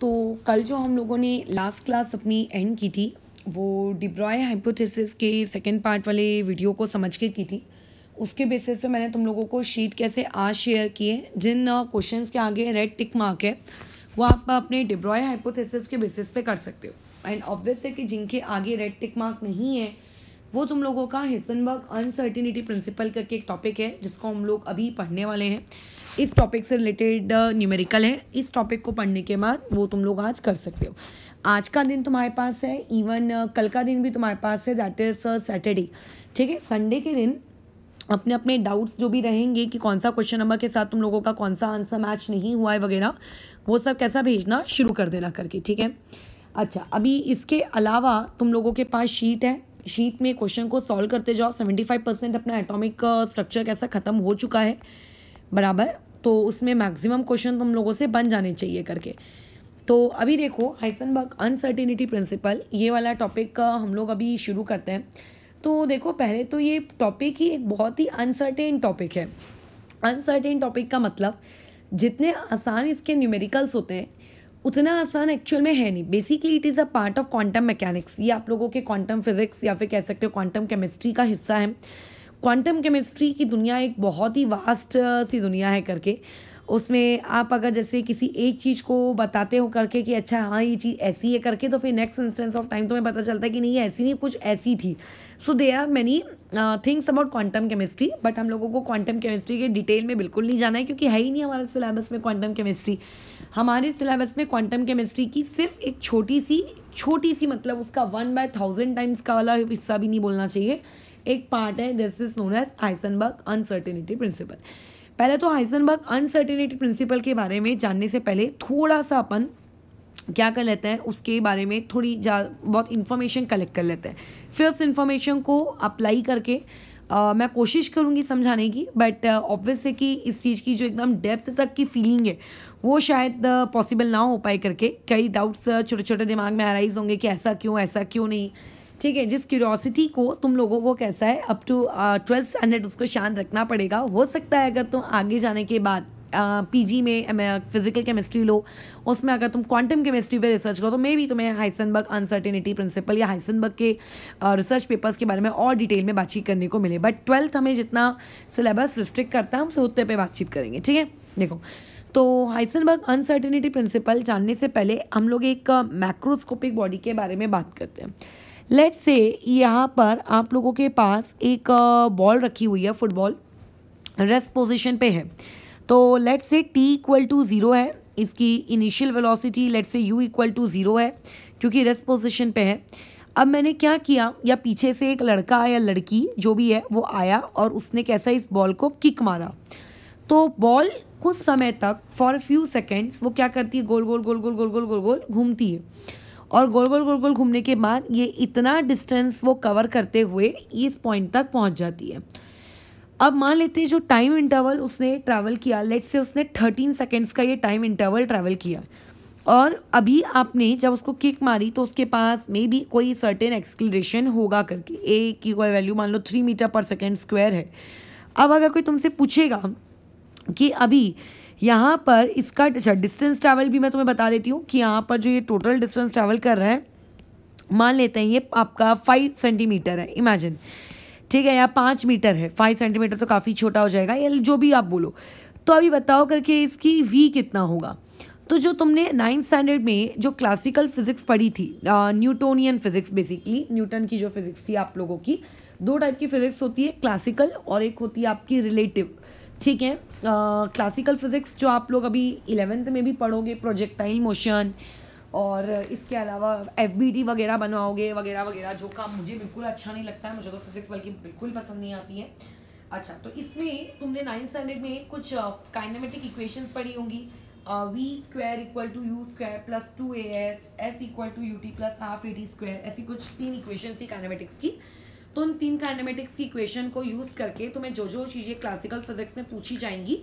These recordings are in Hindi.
तो कल जो हम लोगों ने लास्ट क्लास अपनी एंड की थी वो डिब्रॉय हाइपोथेसिस के सेकेंड पार्ट वाले वीडियो को समझ के की थी उसके बेसिस पे मैंने तुम लोगों को शीट कैसे आज शेयर किए जिन क्वेश्चन uh, के आगे रेड टिक मार्क है वो आप अपने डिब्रॉय हाइपोथेसिस के बेसिस पे कर सकते हो एंड ऑब्वियस है कि जिनके आगे रेड टिक मार्क नहीं है वो तुम लोगों का हिसनबर्ग अनसर्टिनिटी प्रिंसिपल करके एक टॉपिक है जिसको हम लोग अभी पढ़ने वाले हैं इस टॉपिक से रिलेटेड न्यूमेरिकल uh, है इस टॉपिक को पढ़ने के बाद वो तुम लोग आज कर सकते हो आज का दिन तुम्हारे पास है इवन uh, कल का दिन भी तुम्हारे पास है दैट इज सैटरडे ठीक है संडे के दिन अपने अपने डाउट्स जो भी रहेंगे कि कौन सा क्वेश्चन नंबर के साथ तुम लोगों का कौन सा आंसर मैच नहीं हुआ है वगैरह वो सब कैसा भेजना शुरू कर देना करके ठीक है अच्छा अभी इसके अलावा तुम लोगों के पास शीट है शीट में क्वेश्चन को सॉल्व करते जाओ सेवेंटी फाइव परसेंट अपना एटॉमिक स्ट्रक्चर uh, कैसा ख़त्म हो चुका है बराबर तो उसमें मैक्सिमम क्वेश्चन तुम लोगों से बन जाने चाहिए करके तो अभी देखो हाइसनबर्ग अनसर्टिनिटी प्रिंसिपल ये वाला टॉपिक का हम लोग अभी शुरू करते हैं तो देखो पहले तो ये टॉपिक ही एक बहुत ही अनसर्टेन टॉपिक है अनसर्टेन टॉपिक का मतलब जितने आसान इसके न्यूमेरिकल्स होते हैं उतना आसान एक्चुअल में है नहीं basically it is a part of quantum mechanics ये आप लोगों के क्वांटम फिजिक्स या फिर कह सकते हो क्वांटम केमिस्ट्री का हिस्सा है क्वांटम केमिस्ट्री की दुनिया एक बहुत ही वास्ट uh, सी दुनिया है करके उसमें आप अगर जैसे किसी एक चीज़ को बताते हो करके कि अच्छा हाँ ये चीज़ ऐसी है करके तो फिर नेक्स्ट इंस्टेंस ऑफ टाइम तो हमें पता चलता है कि नहीं ऐसी नहीं कुछ ऐसी थी so they are many things about quantum chemistry but हम लोगों को क्वांटम केमिस्ट्री के डिटेल में बिल्कुल नहीं जाना है क्योंकि है ही नहीं हमारे सिलेबस में क्वांटम केमिस्ट्री हमारे सिलेबस में क्वांटम केमिस्ट्री की सिर्फ एक छोटी सी छोटी सी मतलब उसका वन बाय थाउजेंड टाइम्स का वाला हिस्सा भी नहीं बोलना चाहिए एक पार्ट है this is known as Heisenberg uncertainty principle पहले तो हाइसनबर्ग अनसर्टिनिटी प्रिंसिपल के बारे में जानने से पहले थोड़ा सा अपन क्या कर लेते हैं उसके बारे में थोड़ी जा बहुत इन्फॉर्मेशन कलेक्ट कर लेते हैं फिर उस इन्फॉर्मेशन को अप्लाई करके आ, मैं कोशिश करूँगी समझाने की बट ऑब्वियस है कि इस चीज़ की जो एकदम डेप्थ तक की फीलिंग है वो शायद पॉसिबल ना हो पाए करके कई डाउट्स छोटे छोटे दिमाग में अराइज होंगे कि ऐसा क्यों ऐसा क्यों नहीं ठीक है जिस क्यूरोसिटी को तुम लोगों को कैसा है अप टू ट्वेल्थ स्टैंडर्ड उसको शांत रखना पड़ेगा हो सकता है अगर तुम आगे जाने के बाद पीजी uh, में फिजिकल केमिस्ट्री लो उसमें अगर तुम क्वांटम केमिस्ट्री पे रिसर्च करो तो मे भी तुम्हें हाइसनबर्ग अनसर्टेनिटी प्रिंसिपल या हाइसनबर्ग के रिसर्च uh, पेपर्स के बारे में और डिटेल में बातचीत करने को मिले बट ट्वेल्थ हमें जितना सिलेबस रिस्ट्रिक्ट करता है हम सोते पे बातचीत करेंगे ठीक है देखो तो हाइसनबर्ग अनसर्टेनिटी प्रिंसिपल जानने से पहले हम लोग एक मैक्रोस्कोपिक uh, बॉडी के बारे में बात करते हैं लेट से यहाँ पर आप लोगों के पास एक बॉल रखी हुई है फुटबॉल रेस्ट पोजिशन पे है तो लेट से टी इक्वल टू ज़ीरो है इसकी initial velocity let say u equal to zero है क्योंकि रेस्ट पोजिशन पे है अब मैंने क्या किया या पीछे से एक लड़का या लड़की जो भी है वो आया और उसने कैसा इस बॉल को किक मारा तो बॉल कुछ समय तक फॉर फ्यू सेकेंड्स वो क्या करती है गोल गोल गोल गोल गोल गोल गोल गोल घूमती है और गोल गोल गोल गोल घूमने के बाद ये इतना डिस्टेंस वो कवर करते हुए इस पॉइंट तक पहुंच जाती है अब मान लेते हैं जो टाइम इंटरवल उसने ट्रैवल किया लेट से उसने थर्टीन सेकेंड्स का ये टाइम इंटरवल ट्रैवल किया और अभी आपने जब उसको किक मारी तो उसके पास मे बी कोई सर्टेन एक्सक्लेशन होगा करके ए की कोई वैल्यू मान लो three metre per second square है अब अगर कोई तुमसे पूछेगा कि अभी यहाँ पर इसका अच्छा डिस्टेंस ट्रैवल भी मैं तुम्हें बता देती हूँ कि यहाँ पर जो ये टोटल डिस्टेंस ट्रैवल कर रहा है मान लेते हैं ये आपका फाइव सेंटीमीटर है इमेजिन ठीक है या पाँच मीटर है फाइव सेंटीमीटर तो काफ़ी छोटा हो जाएगा या जो भी आप बोलो तो अभी बताओ करके इसकी वी कितना होगा तो जो तुमने नाइन्थ स्टैंडर्ड में जो क्लासिकल फिजिक्स पढ़ी थी न्यूटोनियन फिजिक्स बेसिकली न्यूटन की जो फिजिक्स थी आप लोगों की दो टाइप की फिजिक्स होती है क्लासिकल और एक होती है आपकी रिलेटिव ठीक है क्लासिकल फिज़िक्स जो आप लोग अभी इलेवेंथ में भी पढ़ोगे प्रोजेक्टाइल मोशन और इसके अलावा एफ वगैरह बनवाओगे वगैरह वगैरह जो काम मुझे बिल्कुल अच्छा नहीं लगता है मुझे तो फिज़िक्स बल्कि बिल्कुल पसंद नहीं आती है अच्छा तो इसमें तुमने नाइन्थ स्टैंडर्ड में कुछ काइनेमेटिक इक्वेशन पढ़ी होंगी v square equal to u square plus two a s s equal to u t plus half a t square ऐसी कुछ तीन इक्वेशन थी काइनामेटिक्स की तो उन तीन काइनेमेटिक्स की इक्वेशन को यूज़ करके तुम्हें जो जो चीज़ें क्लासिकल फिजिक्स में पूछी जाएंगी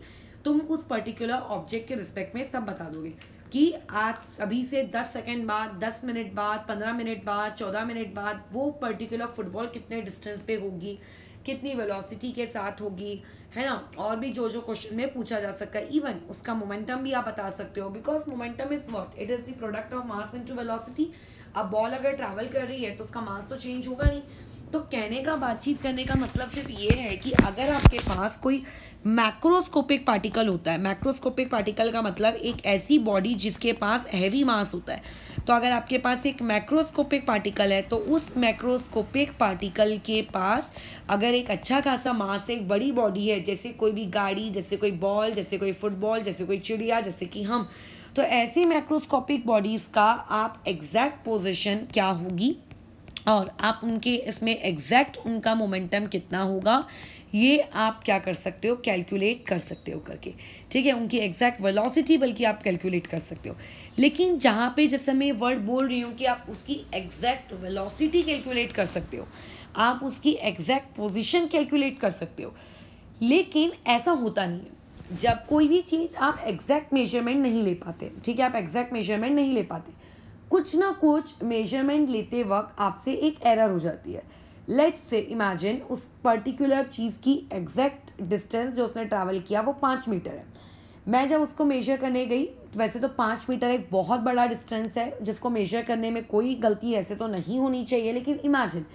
तुम उस पर्टिकुलर ऑब्जेक्ट के रिस्पेक्ट में सब बता दोगे कि आज अभी से 10 सेकंड बाद 10 मिनट बाद 15 मिनट बाद 14 मिनट बाद वो पर्टिकुलर फुटबॉल कितने डिस्टेंस पे होगी कितनी वेलोसिटी के साथ होगी है ना और भी जो जो क्वेश्चन में पूछा जा सकता है इवन उसका मोमेंटम भी आप बता सकते हो because momentum is what it is the product of mass in velocity अब बॉल अगर ट्रैवल कर रही है तो उसका मास तो चेंज होगा नहीं तो कहने का बातचीत करने का मतलब सिर्फ ये है कि अगर आपके पास कोई मैक्रोस्कोपिक पार्टिकल होता है मैक्रोस्कोपिक पार्टिकल का मतलब एक ऐसी बॉडी जिसके पास हैवी मास होता है तो अगर आपके पास एक मैक्रोस्कोपिक पार्टिकल है तो उस मैक्रोस्कोपिक पार्टिकल के पास अगर एक अच्छा खासा मास एक बड़ी बॉडी है जैसे कोई भी गाड़ी जैसे कोई बॉल जैसे कोई फुटबॉल जैसे कोई चिड़िया जैसे कि हम तो ऐसी मैक्रोस्कोपिक बॉडीज़ का आप एग्जैक्ट पोजिशन क्या होगी और आप उनके इसमें एग्जैक्ट उनका मोमेंटम कितना होगा ये आप क्या कर सकते हो कैलकुलेट कर सकते हो करके ठीक है उनकी एग्जैक्ट वेलोसिटी बल्कि आप कैलकुलेट कर सकते हो लेकिन जहाँ पे जैसे मैं वर्ड बोल रही हूँ कि आप उसकी एग्जैक्ट वेलोसिटी कैलकुलेट कर सकते हो आप उसकी एग्जैक्ट पोजीशन कैलकुलेट कर सकते हो लेकिन ऐसा होता नहीं है जब कोई भी चीज़ आप एग्जैक्ट मेजरमेंट नहीं ले पाते ठीक है आप एग्जैक्ट मेजरमेंट नहीं ले पाते कुछ ना कुछ मेजरमेंट लेते वक्त आपसे एक एरर हो जाती है लेट्स से इमेजिन उस पर्टिकुलर चीज़ की एग्जैक्ट डिस्टेंस जो उसने ट्रैवल किया वो पाँच मीटर है मैं जब उसको मेजर करने गई वैसे तो पाँच मीटर एक बहुत बड़ा डिस्टेंस है जिसको मेजर करने में कोई गलती ऐसे तो नहीं होनी चाहिए लेकिन इमेजिन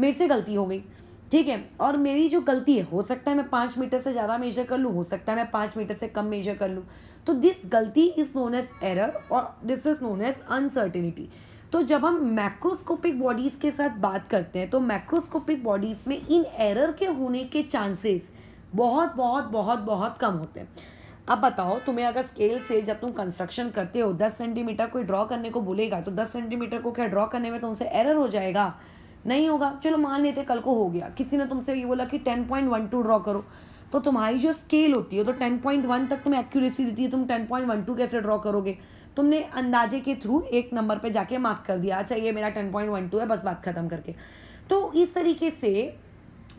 मेरे से गलती हो गई ठीक है और मेरी जो गलती है हो सकता है मैं पाँच मीटर से ज़्यादा मेजर कर लूँ हो सकता है मैं पाँच मीटर से कम मेजर कर लूँ तो दिस गलती इज़ नोन एज एरर और this is known as uncertainty तो जब हम मैक्रोस्कोपिक बॉडीज़ के साथ बात करते हैं तो मैक्रोस्कोपिक बॉडीज़ में इन एरर के होने के चांसेस बहुत बहुत बहुत बहुत कम होते हैं अब बताओ तुम्हें अगर स्केल से जब तुम कंस्ट्रक्शन करते हो दस सेंटीमीटर कोई ड्रॉ करने को बोलेगा तो दस सेंटीमीटर को क्या ड्रॉ करने में तुमसे एरर हो जाएगा नहीं होगा चलो मान लेते कल को हो गया किसी ने तुमसे ये बोला कि ten point one two draw करो तो तुम्हारी जो स्केल होती है तो टेन पॉइंट वन तक तुम्हें एक्यूरेसी देती है तुम टेन पॉइंट वन टू कैसे ड्रॉ करोगे तुमने अंदाजे के थ्रू एक नंबर पे जाके मार्क कर दिया अच्छा ये मेरा टेन पॉइंट वन टू है बस बात ख़त्म करके तो इस तरीके से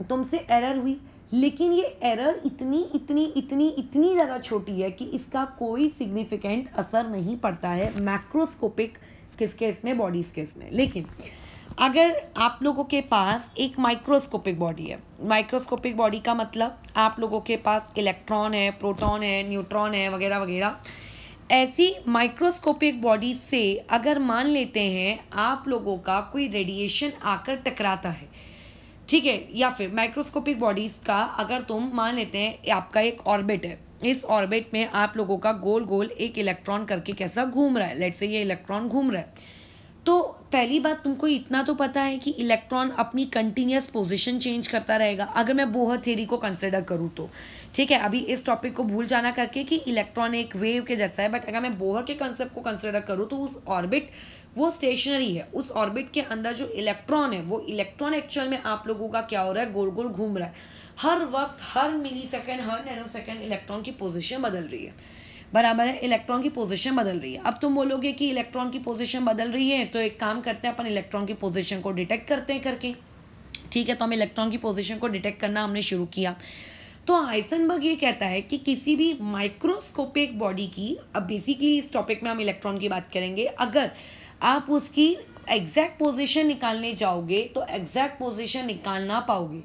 तुमसे एरर हुई लेकिन ये एरर इतनी इतनी इतनी इतनी ज़्यादा छोटी है कि इसका कोई सिग्निफिकेंट असर नहीं पड़ता है मैक्रोस्कोपिक किस केस में बॉडीज़ केस में लेकिन अगर आप लोगों के पास एक माइक्रोस्कोपिक बॉडी है माइक्रोस्कोपिक बॉडी का मतलब आप लोगों के पास इलेक्ट्रॉन है प्रोटॉन है न्यूट्रॉन है वगैरह वगैरह ऐसी माइक्रोस्कोपिक बॉडी से अगर मान लेते हैं आप लोगों का कोई रेडिएशन आकर टकराता है ठीक है या फिर माइक्रोस्कोपिक बॉडीज़ का अगर तुम मान लेते हैं आपका एक ऑर्बिट है इस ऑर्बिट में आप लोगों का गोल गोल एक इलेक्ट्रॉन करके कैसा घूम रहा है लेट से ये इलेक्ट्रॉन घूम रहा है तो पहली बात तुमको इतना तो पता है कि इलेक्ट्रॉन अपनी कंटिन्यूस पोजीशन चेंज करता रहेगा अगर मैं बोहर थेरी को कंसिडर करूँ तो ठीक है अभी इस टॉपिक को भूल जाना करके कि इलेक्ट्रॉन एक वेव के जैसा है बट अगर मैं बोहर के कंसेप्ट को कंसिडर करूँ तो उस ऑर्बिट वो स्टेशनरी है उस ऑर्बिट के अंदर जो इलेक्ट्रॉन है वो इलेक्ट्रॉन एक्चुअल में आप लोगों का क्या हो रहा है गोल गोल घूम रहा है हर वक्त हर मिली सेकेंड हर नैनो सेकेंड इलेक्ट्रॉन की पोजिशन बदल रही है बराबर है इलेक्ट्रॉन की पोजीशन बदल रही है अब तुम बोलोगे कि इलेक्ट्रॉन की पोजीशन बदल रही है तो एक काम करते हैं अपन इलेक्ट्रॉन की पोजीशन को डिटेक्ट करते हैं करके ठीक है तो हम इलेक्ट्रॉन की पोजीशन को डिटेक्ट करना हमने शुरू किया तो हाइसनबर्ग ये कहता है कि किसी भी माइक्रोस्कोपिक बॉडी की अब बेसिकली इस टॉपिक में हम इलेक्ट्रॉन की बात करेंगे अगर आप उसकी एग्जैक्ट पोजीशन निकालने जाओगे तो एग्जैक्ट पोजीशन निकाल ना पाओगे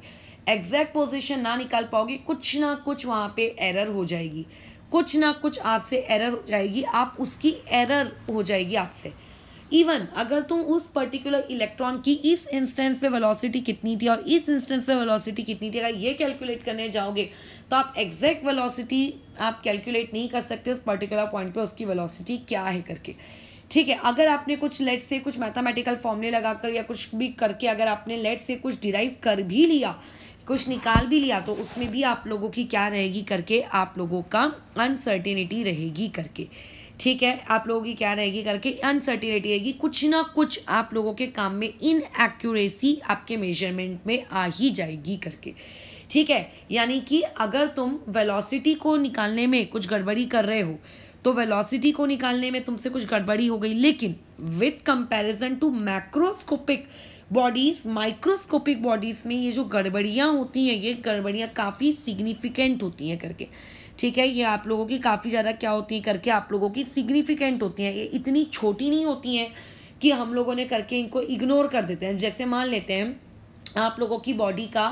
एग्जैक्ट पोजीशन ना निकाल पाओगे कुछ ना कुछ वहाँ पे एरर हो जाएगी कुछ ना कुछ आपसे एरर हो जाएगी आप उसकी एरर हो जाएगी आपसे इवन अगर तुम उस पर्टिकुलर इलेक्ट्रॉन की इस इंस्टेंस पे वेलोसिटी कितनी थी और इस इंस्टेंस पे वेलोसिटी कितनी थी अगर ये कैलकुलेट करने जाओगे तो आप एग्जैक्ट वेलोसिटी आप कैलकुलेट नहीं कर सकते उस पर्टिकुलर पॉइंट पे उसकी वेलोसिटी क्या है करके ठीक है अगर आपने कुछ लेट से कुछ मैथामेटिकल फॉर्मूले लगाकर या कुछ भी करके अगर आपने लेट से कुछ डिराइव कर भी लिया कुछ निकाल भी लिया तो उसमें भी आप लोगों की क्या रहेगी करके आप लोगों का अनसर्टिनिटी रहेगी करके ठीक है आप लोगों की क्या रहेगी करके अनसर्टिनिटी रहेगी कुछ ना कुछ आप लोगों के काम में इनएक्यूरेसी आपके मेजरमेंट में आ ही जाएगी करके ठीक है यानी कि अगर तुम वेलोसिटी को निकालने में कुछ गड़बड़ी कर रहे हो तो वेलोसिटी को निकालने में तुमसे कुछ गड़बड़ी हो गई लेकिन with comparison to macroscopic bodies microscopic bodies में ये जो गड़बड़ियाँ होती हैं ये गड़बड़ियाँ काफ़ी सिग्निफिकेंट होती हैं करके ठीक है ये आप लोगों की काफ़ी ज़्यादा क्या होती हैं करके आप लोगों की सिग्निफिकेंट होती हैं ये इतनी छोटी नहीं होती हैं कि हम लोगों ने करके इनको इग्नोर कर देते हैं जैसे मान लेते हैं आप लोगों की बॉडी का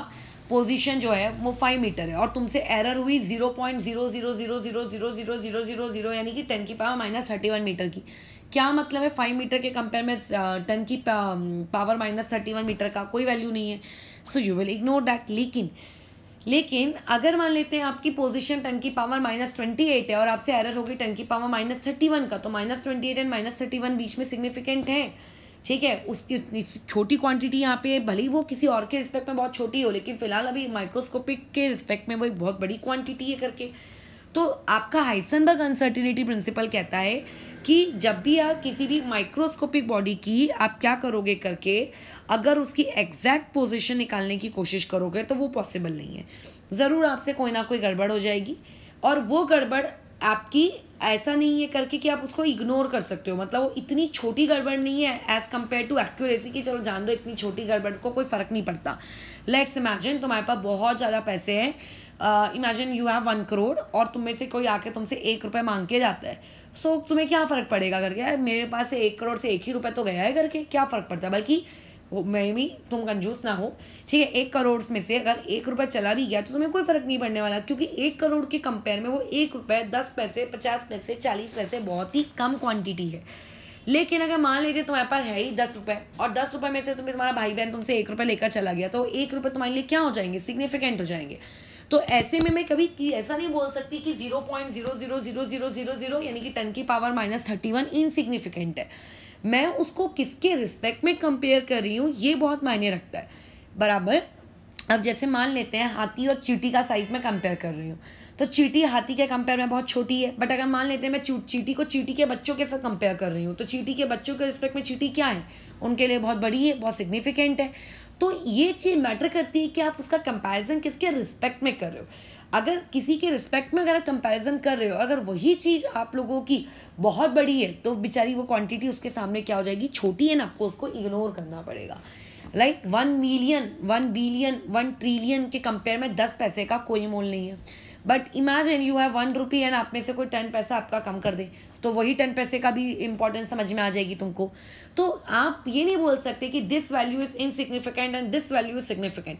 पोजीशन जो है वो फाइव मीटर है और तुमसे एरर हुई zero point zero zero zero zero zero zero zero zero यानी कि टेन की power minus thirty one metre की क्या मतलब है फाइव मीटर के कंपेयर में टन uh, की power minus thirty one metre का कोई वैल्यू नहीं है so you will ignore that लेकिन लेकिन अगर मान लेते हैं आपकी पोजीशन टन की पावर माइनस ट्वेंटी एट है और आपसे एरर होगी टन की पावर माइनस थर्टी वन का तो minus twenty eight and minus thirty one बीच में सिग्निफिकेंट है ठीक है उसकी छोटी क्वांटिटी यहाँ पे भले ही वो किसी और के रिस्पेक्ट में बहुत छोटी हो लेकिन फिलहाल अभी माइक्रोस्कोपिक के रिस्पेक्ट में वो एक बहुत बड़ी क्वांटिटी है करके तो आपका हाइसनबर्ग अनसर्टिनिटी प्रिंसिपल कहता है कि जब भी आप किसी भी माइक्रोस्कोपिक बॉडी की आप क्या करोगे करके अगर उसकी एग्जैक्ट पोजिशन निकालने की कोशिश करोगे तो वो पॉसिबल नहीं है ज़रूर आपसे कोई ना कोई गड़बड़ हो जाएगी और वो गड़बड़ आपकी ऐसा नहीं है करके कि आप उसको इग्नोर कर सकते हो मतलब वो इतनी छोटी गड़बड़ नहीं है एज कम्पेयर टू एक्यूरेसी कि चलो जान दो इतनी छोटी गड़बड़ को कोई फ़र्क नहीं पड़ता लेट्स इमेजिन तुम्हारे पास बहुत ज़्यादा पैसे हैं imagine you have one crore और तुम में से कोई आके तुमसे एक रुपये मांग के जाता है सो so, तुम्हें क्या फ़र्क पड़ेगा करके यार मेरे पास से एक करोड़ से एक ही रुपये तो गया है करके क्या फ़र्क पड़ता है बल्कि मैं भी तुम कंजूस ना हो ठीक है एक करोड़ में से अगर एक रुपये चला भी गया तो तुम्हें कोई फ़र्क नहीं पड़ने वाला क्योंकि एक करोड़ के कंपेयर में वो एक रुपये दस पैसे पचास पैसे चालीस पैसे बहुत ही कम क्वान्टिटी है लेकिन अगर मान लीजिए तुम्हारे पास है ही दस रुपये और दस रुपये में से तुम्हें तुम्हारा भाई बहन तुमसे एक रुपये लेकर चला गया तो एक रुपये तुम्हारे लिए क्या हो जाएंगे सिग्निफिकेंट हो जाएंगे तो ऐसे में मैं कभी ऐसा नहीं बोल सकती कि zero point zero zero zero zero zero zero यानी कि टेन की power minus thirty one insignificant है मैं उसको किसके रिस्पेक्ट में कंपेयर कर रही हूँ ये बहुत मायने रखता है बराबर अब जैसे मान लेते हैं हाथी और चीटी का साइज़ में कंपेयर कर रही हूँ तो चीटी हाथी के कंपेयर में बहुत छोटी है बट अगर मान लेते हैं मैं चीटी को चीटी के बच्चों के साथ कंपेयर कर रही हूँ तो चीटी के बच्चों के रिस्पेक्ट में चीटी क्या है उनके लिए बहुत बड़ी है बहुत सिग्निफिकेंट है तो ये चीज़ मैटर करती है कि आप उसका कंपैरिजन किसके रिस्पेक्ट में कर रहे हो अगर किसी के रिस्पेक्ट में अगर आप कंपैरिजन कर रहे हो अगर वही चीज़ आप लोगों की बहुत बड़ी है तो बेचारी वो क्वांटिटी उसके सामने क्या हो जाएगी छोटी है ना आपको उसको इग्नोर करना पड़ेगा like one million one billion one trillion के कंपेयर में दस पैसे का कोई मोल नहीं है but imagine you have one rupee and आप में से कोई टेन पैसा आपका कम कर दे तो वही टेन पैसे का भी इंपॉर्टेंस समझ में आ जाएगी तुमको तो आप ये नहीं बोल सकते कि this value is insignificant and this value is significant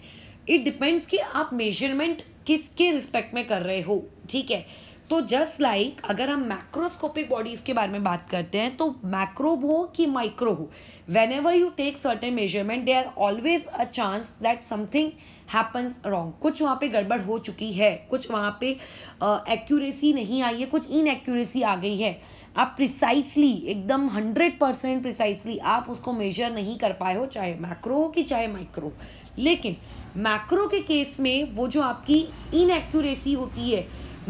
it depends कि आप मेजरमेंट किसके रिस्पेक्ट में कर रहे हो ठीक है तो जस्ट लाइक like, अगर हम मैक्रोस्कोपिक बॉडीज़ के बारे में बात करते हैं तो मैक्रो हो कि माइक्रो हो whenever you take certain measurement they are always a chance that something happens wrong कुछ वहाँ पे गड़बड़ हो चुकी है कुछ वहाँ पे एक्यूरेसी नहीं आई है कुछ इनएक्यूरेसी आ गई है आप प्रिसाइसली एकदम हंड्रेड परसेंट प्रिसाइसली आप उसको मेजर नहीं कर पाए हो चाहे मैक्रो हो कि चाहे माइक्रो लेकिन मैक्रो के केस में वो जो आपकी इनएक्यूरेसी होती है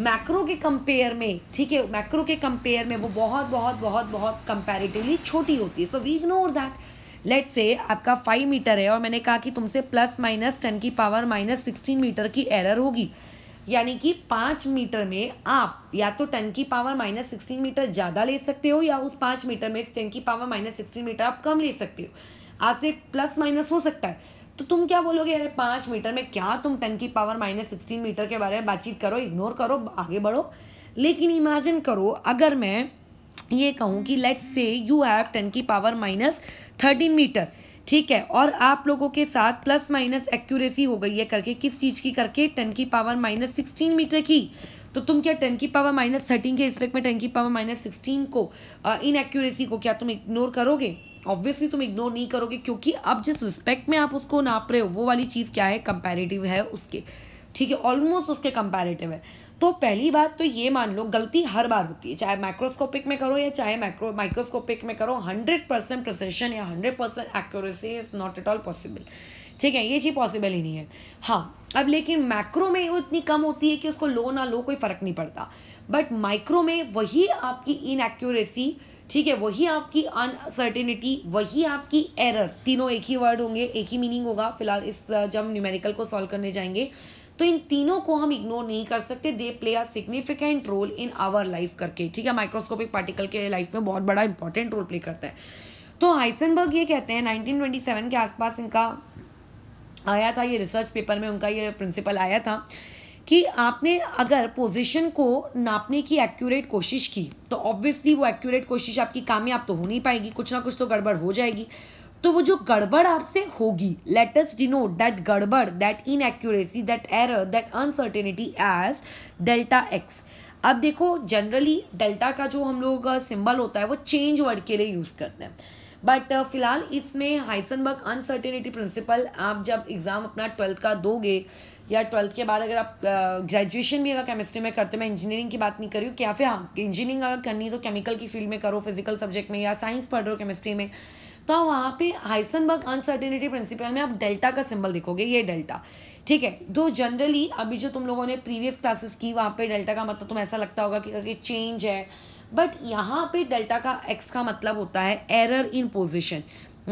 मैक्रो के कंपेयर में ठीक है मैक्रो के कंपेयर में वो बहुत बहुत बहुत बहुत कंपेरेटिवली छोटी होती है so we ignore that let say आपका फाइव मीटर है और मैंने कहा कि तुमसे प्लस माइनस टेन की पावर माइनस सिक्सटीन मीटर की एरर होगी यानी कि पाँच मीटर में आप या तो टेन की पावर माइनस सिक्सटीन मीटर ज़्यादा ले सकते हो या उस पाँच मीटर में टेन की पावर माइनस सिक्सटीन मीटर आप कम ले सकते हो आज से प्लस माइनस हो सकता है तो तुम क्या बोलोगे अरे पाँच मीटर में क्या तुम टेन की पावर माइनस सिक्सटीन मीटर के बारे में बातचीत करो इग्नोर करो आगे बढ़ो लेकिन इमेजिन करो अगर मैं ये कहूँ कि let's say you have ten की पावर माइनस थर्टीन मीटर ठीक है और आप लोगों के साथ प्लस माइनस एक्यूरेसी हो गई है करके किस चीज़ की करके टेन की पावर माइनस सिक्सटीन मीटर की तो तुम क्या टेन की पावर माइनस थर्टीन के रिस्पेक्ट में टेन की पावर माइनस सिक्सटीन को इन uh, एक्यूरेसी को क्या तुम इग्नोर करोगे ऑब्वियसली तुम इग्नोर नहीं करोगे क्योंकि अब जिस रिस्पेक्ट में आप उसको नाप रहे हो वो वाली चीज़ क्या है कंपेरेटिव है उसके ठीक है ऑलमोस्ट उसके कंपैरेटिव है तो पहली बात तो ये मान लो गलती हर बार होती है चाहे माइक्रोस्कोपिक में करो या चाहे माइक्रो माइक्रोस्कोपिक में करो हंड्रेड परसेंट प्रसेशन या hundred percent accuracy is not at all possible ठीक है ये चीज़ पॉसिबल ही नहीं है हाँ अब लेकिन मैक्रो में वो इतनी कम होती है कि उसको लो ना लो कोई फ़र्क नहीं पड़ता बट माइक्रो में वही आपकी इनएक्यूरेसी ठीक है वही आपकी अनसर्टिनिटी वही आपकी एरर तीनों एक ही वर्ड होंगे एक ही मीनिंग होगा फिलहाल इस जब न्यूमेरिकल को सॉल्व करने जाएंगे तो इन तीनों को हम इग्नोर नहीं कर सकते they play a significant role in our life करके ठीक है माइक्रोस्कोपिक पार्टिकल के लाइफ में बहुत बड़ा इंपॉर्टेंट रोल प्ले करता है तो हाइसनबर्ग ये कहते हैं 1927 के आसपास इनका आया था ये रिसर्च पेपर में उनका ये प्रिंसिपल आया था कि आपने अगर पोजीशन को नापने की एक्यूरेट कोशिश की तो ऑब्वियसली वो एक्यूरेट कोशिश आपकी कामयाब तो हो नहीं पाएगी कुछ ना कुछ तो गड़बड़ हो जाएगी तो वो जो गड़बड़ आपसे होगी लेटेस्ट डिनोट दैट गड़बड़ that inaccuracy that error that uncertainty as delta x अब देखो जनरली डेल्टा का जो हम लोग सिंबल uh, होता है वो चेंज वर्ड के लिए यूज़ करते हैं बट uh, फिलहाल इसमें हाइसनबर्ग अनसर्टेनिटी प्रिंसिपल आप जब एग्ज़ाम अपना ट्वेल्थ का दोगे या ट्वेल्थ के बाद अगर आप ग्रेजुएशन uh, भी अगर केमिस्ट्री में करते हो मैं इंजीनियरिंग की बात नहीं कर रही हूँ क्या फिर हाँ इंजीनियरिंग अगर करनी है तो केमिकल की फील्ड में करो फिजिकल सब्जेक्ट में या साइंस पढ़ रहे हो केमिस्ट्री में तो वहाँ पे हाइसनबर्ग अनसर्टिनिटी प्रिंसिपल में आप डेल्टा का सिंबल देखोगे ये डेल्टा ठीक है तो जनरली अभी जो तुम लोगों ने प्रीवियस क्लासेस की वहाँ पे डेल्टा का मतलब तुम्हें ऐसा लगता होगा कि ये चेंज है बट यहाँ पे डेल्टा का एक्स का मतलब होता है एरर इन पोजिशन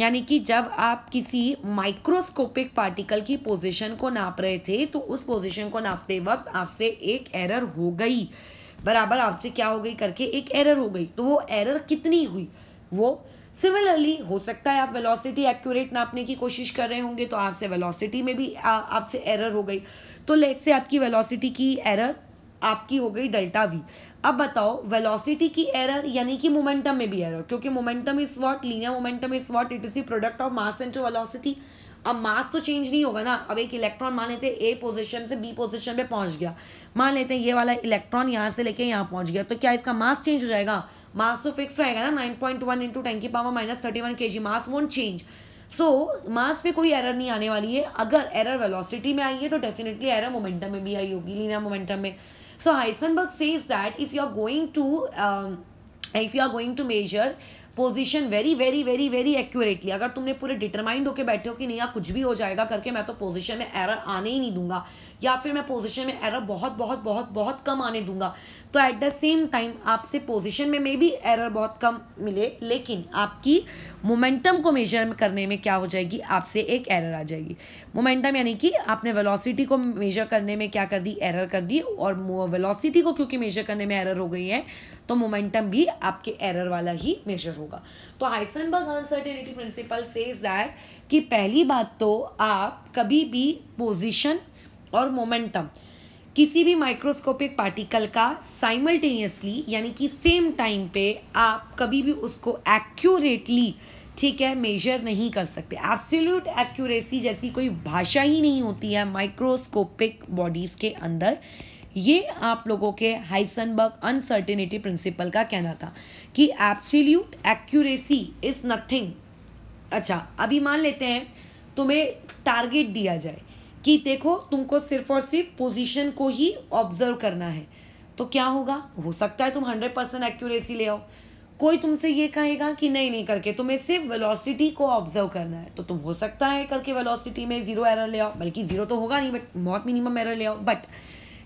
यानी कि जब आप किसी माइक्रोस्कोपिक पार्टिकल की पोजिशन को नाप रहे थे तो उस पोजिशन को नापते वक्त आपसे एक एरर हो गई बराबर आपसे क्या हो गई करके एक एरर हो गई तो वो एरर कितनी हुई वो सिमिलरली हो सकता है आप वेलोसिटी एक्यूरेट नापने की कोशिश कर रहे होंगे तो आपसे वेलोसिटी में भी आपसे एरर हो गई तो लेट से आपकी वेलोसिटी की एरर आपकी हो गई डेल्टा वी अब बताओ वेलोसिटी की एरर यानी कि मोमेंटम में भी एरर क्योंकि momentum is what linear momentum is what it is the product of mass and to velocity अब मास तो चेंज नहीं होगा ना अब एक इलेक्ट्रॉन मान लेते हैं ए पोजीशन से बी पोजीशन पे पहुंच गया मान लेते हैं ये वाला इलेक्ट्रॉन यहाँ से लेके यहाँ पहुंच गया तो क्या इसका मास चेंज हो जाएगा मास तो फिक्स रहेगा ना nine point one into ten की power minus thirty one K G मास वोट चेंज सो मास पे कोई एरर नहीं आने वाली है अगर एरर वेलोसिटी में आई है तो डेफिनेटली एरर मोमेंटम में भी आई होगी लीना मोमेंटम में so Heisenberg says that if you are going to if you are going to measure position very very very very accurately अगर तुमने पूरे डिटरमाइंड होकर बैठे हो कि नहीं यार कुछ भी हो जाएगा करके मैं तो पोजिशन में एरर आने ही नहीं दूंगा या फिर मैं पोजिशन में एरर बहुत बहुत बहुत बहुत कम आने दूंगा तो एट द सेम टाइम आपसे पोजिशन में मे भी एरर बहुत कम मिले लेकिन आपकी मोमेंटम को मेजर करने में क्या हो जाएगी आपसे एक एरर आ जाएगी मोमेंटम यानी कि आपने वेलोसिटी को मेजर करने में क्या कर दी एरर कर दी और वेलोसिटी को क्योंकि मेजर करने में एरर हो गई है तो मोमेंटम भी आपके एरर वाला ही मेजर होगा तो Heisenberg uncertainty principle says that कि पहली बात तो आप कभी भी पोजिशन और मोमेंटम किसी भी माइक्रोस्कोपिक पार्टिकल का साइमल्टेनियसली यानी कि सेम टाइम पे आप कभी भी उसको एक्यूरेटली ठीक है मेजर नहीं कर सकते एब्सोल्यूट एक्यूरेसी जैसी कोई भाषा ही नहीं होती है माइक्रोस्कोपिक बॉडीज़ के अंदर ये आप लोगों के हाइसनबर्ग अनसर्टेनिटी प्रिंसिपल का कहना था कि एब्सोल्यूट एक्यूरेसी इज़ नथिंग अच्छा अभी मान लेते हैं तुम्हें टारगेट दिया जाए कि देखो तुमको सिर्फ और सिर्फ पोजीशन को ही ऑब्जर्व करना है तो क्या होगा हो सकता है तुम हंड्रेड परसेंट एक्यूरेसी ले आओ कोई तुमसे ये कहेगा कि नहीं नहीं करके तुम्हें सिर्फ वेलोसिटी को ऑब्जर्व करना है तो तुम हो सकता है करके वेलोसिटी में ज़ीरो एरर ले आओ बल्कि ज़ीरो तो होगा नहीं बट बहुत मिनिमम एरर ले आओ बट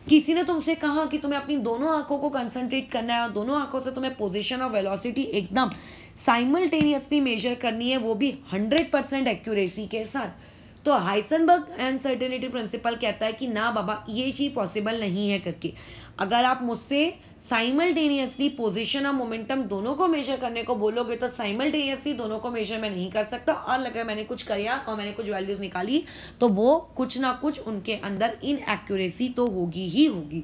किसी ने तुमसे कहा कि तुम्हें अपनी दोनों आंखों को कंसंट्रेट करना है और दोनों आंखों से तुम्हें पोजिशन और वेलोसिटी एकदम साइमल्टेनियसली मेजर करनी है वो भी हंड्रेड परसेंट एक्यूरेसी के साथ तो हाइसनबर्ग अनसर्टेनिटी प्रिंसिपल कहता है कि ना बाबा ये चीज़ पॉसिबल नहीं है करके अगर आप मुझसे साइमल्टेनियसली पोजिशन और मोमेंटम दोनों को मेजर करने को बोलोगे तो साइमल्टेनियसली दोनों को मेजर मैं नहीं कर सकता और अगर मैंने कुछ किया और मैंने कुछ वैल्यूज़ निकाली तो वो कुछ ना कुछ उनके अंदर इनएक्यूरेसी तो होगी ही होगी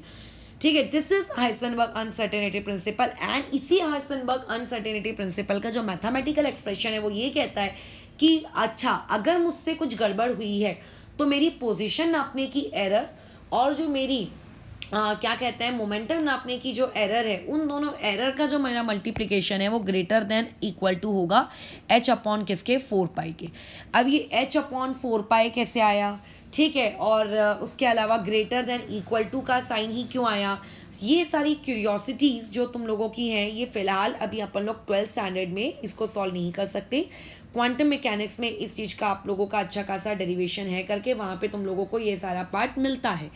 ठीक है this is Heisenberg uncertainty principle and इसी हाइसनबर्ग अनसर्टेनिटी प्रिंसिपल का जो मैथामेटिकल एक्सप्रेशन है वो ये कहता है कि अच्छा अगर मुझसे कुछ गड़बड़ हुई है तो मेरी पोजीशन नापने की एरर और जो मेरी आ, क्या कहते हैं मोमेंटम नापने की जो एरर है उन दोनों एरर का जो मेरा मल्टीप्लिकेशन है वो ग्रेटर देन इक्वल टू होगा एच अपॉन किसके फोर पाई के अब ये एच अपॉन फोर पाई कैसे आया ठीक है और उसके अलावा ग्रेटर देन इक्वल टू का साइन ही क्यों आया ये सारी क्यूरियोसिटीज़ जो तुम लोगों की हैं ये फ़िलहाल अभी अपन लोग ट्वेल्थ स्टैंडर्ड में इसको सॉल्व नहीं कर सकते क्वांटम मैकेनिक्स में इस चीज़ का आप लोगों का अच्छा खासा डेरिवेशन है करके वहाँ पे तुम लोगों को ये सारा पार्ट मिलता है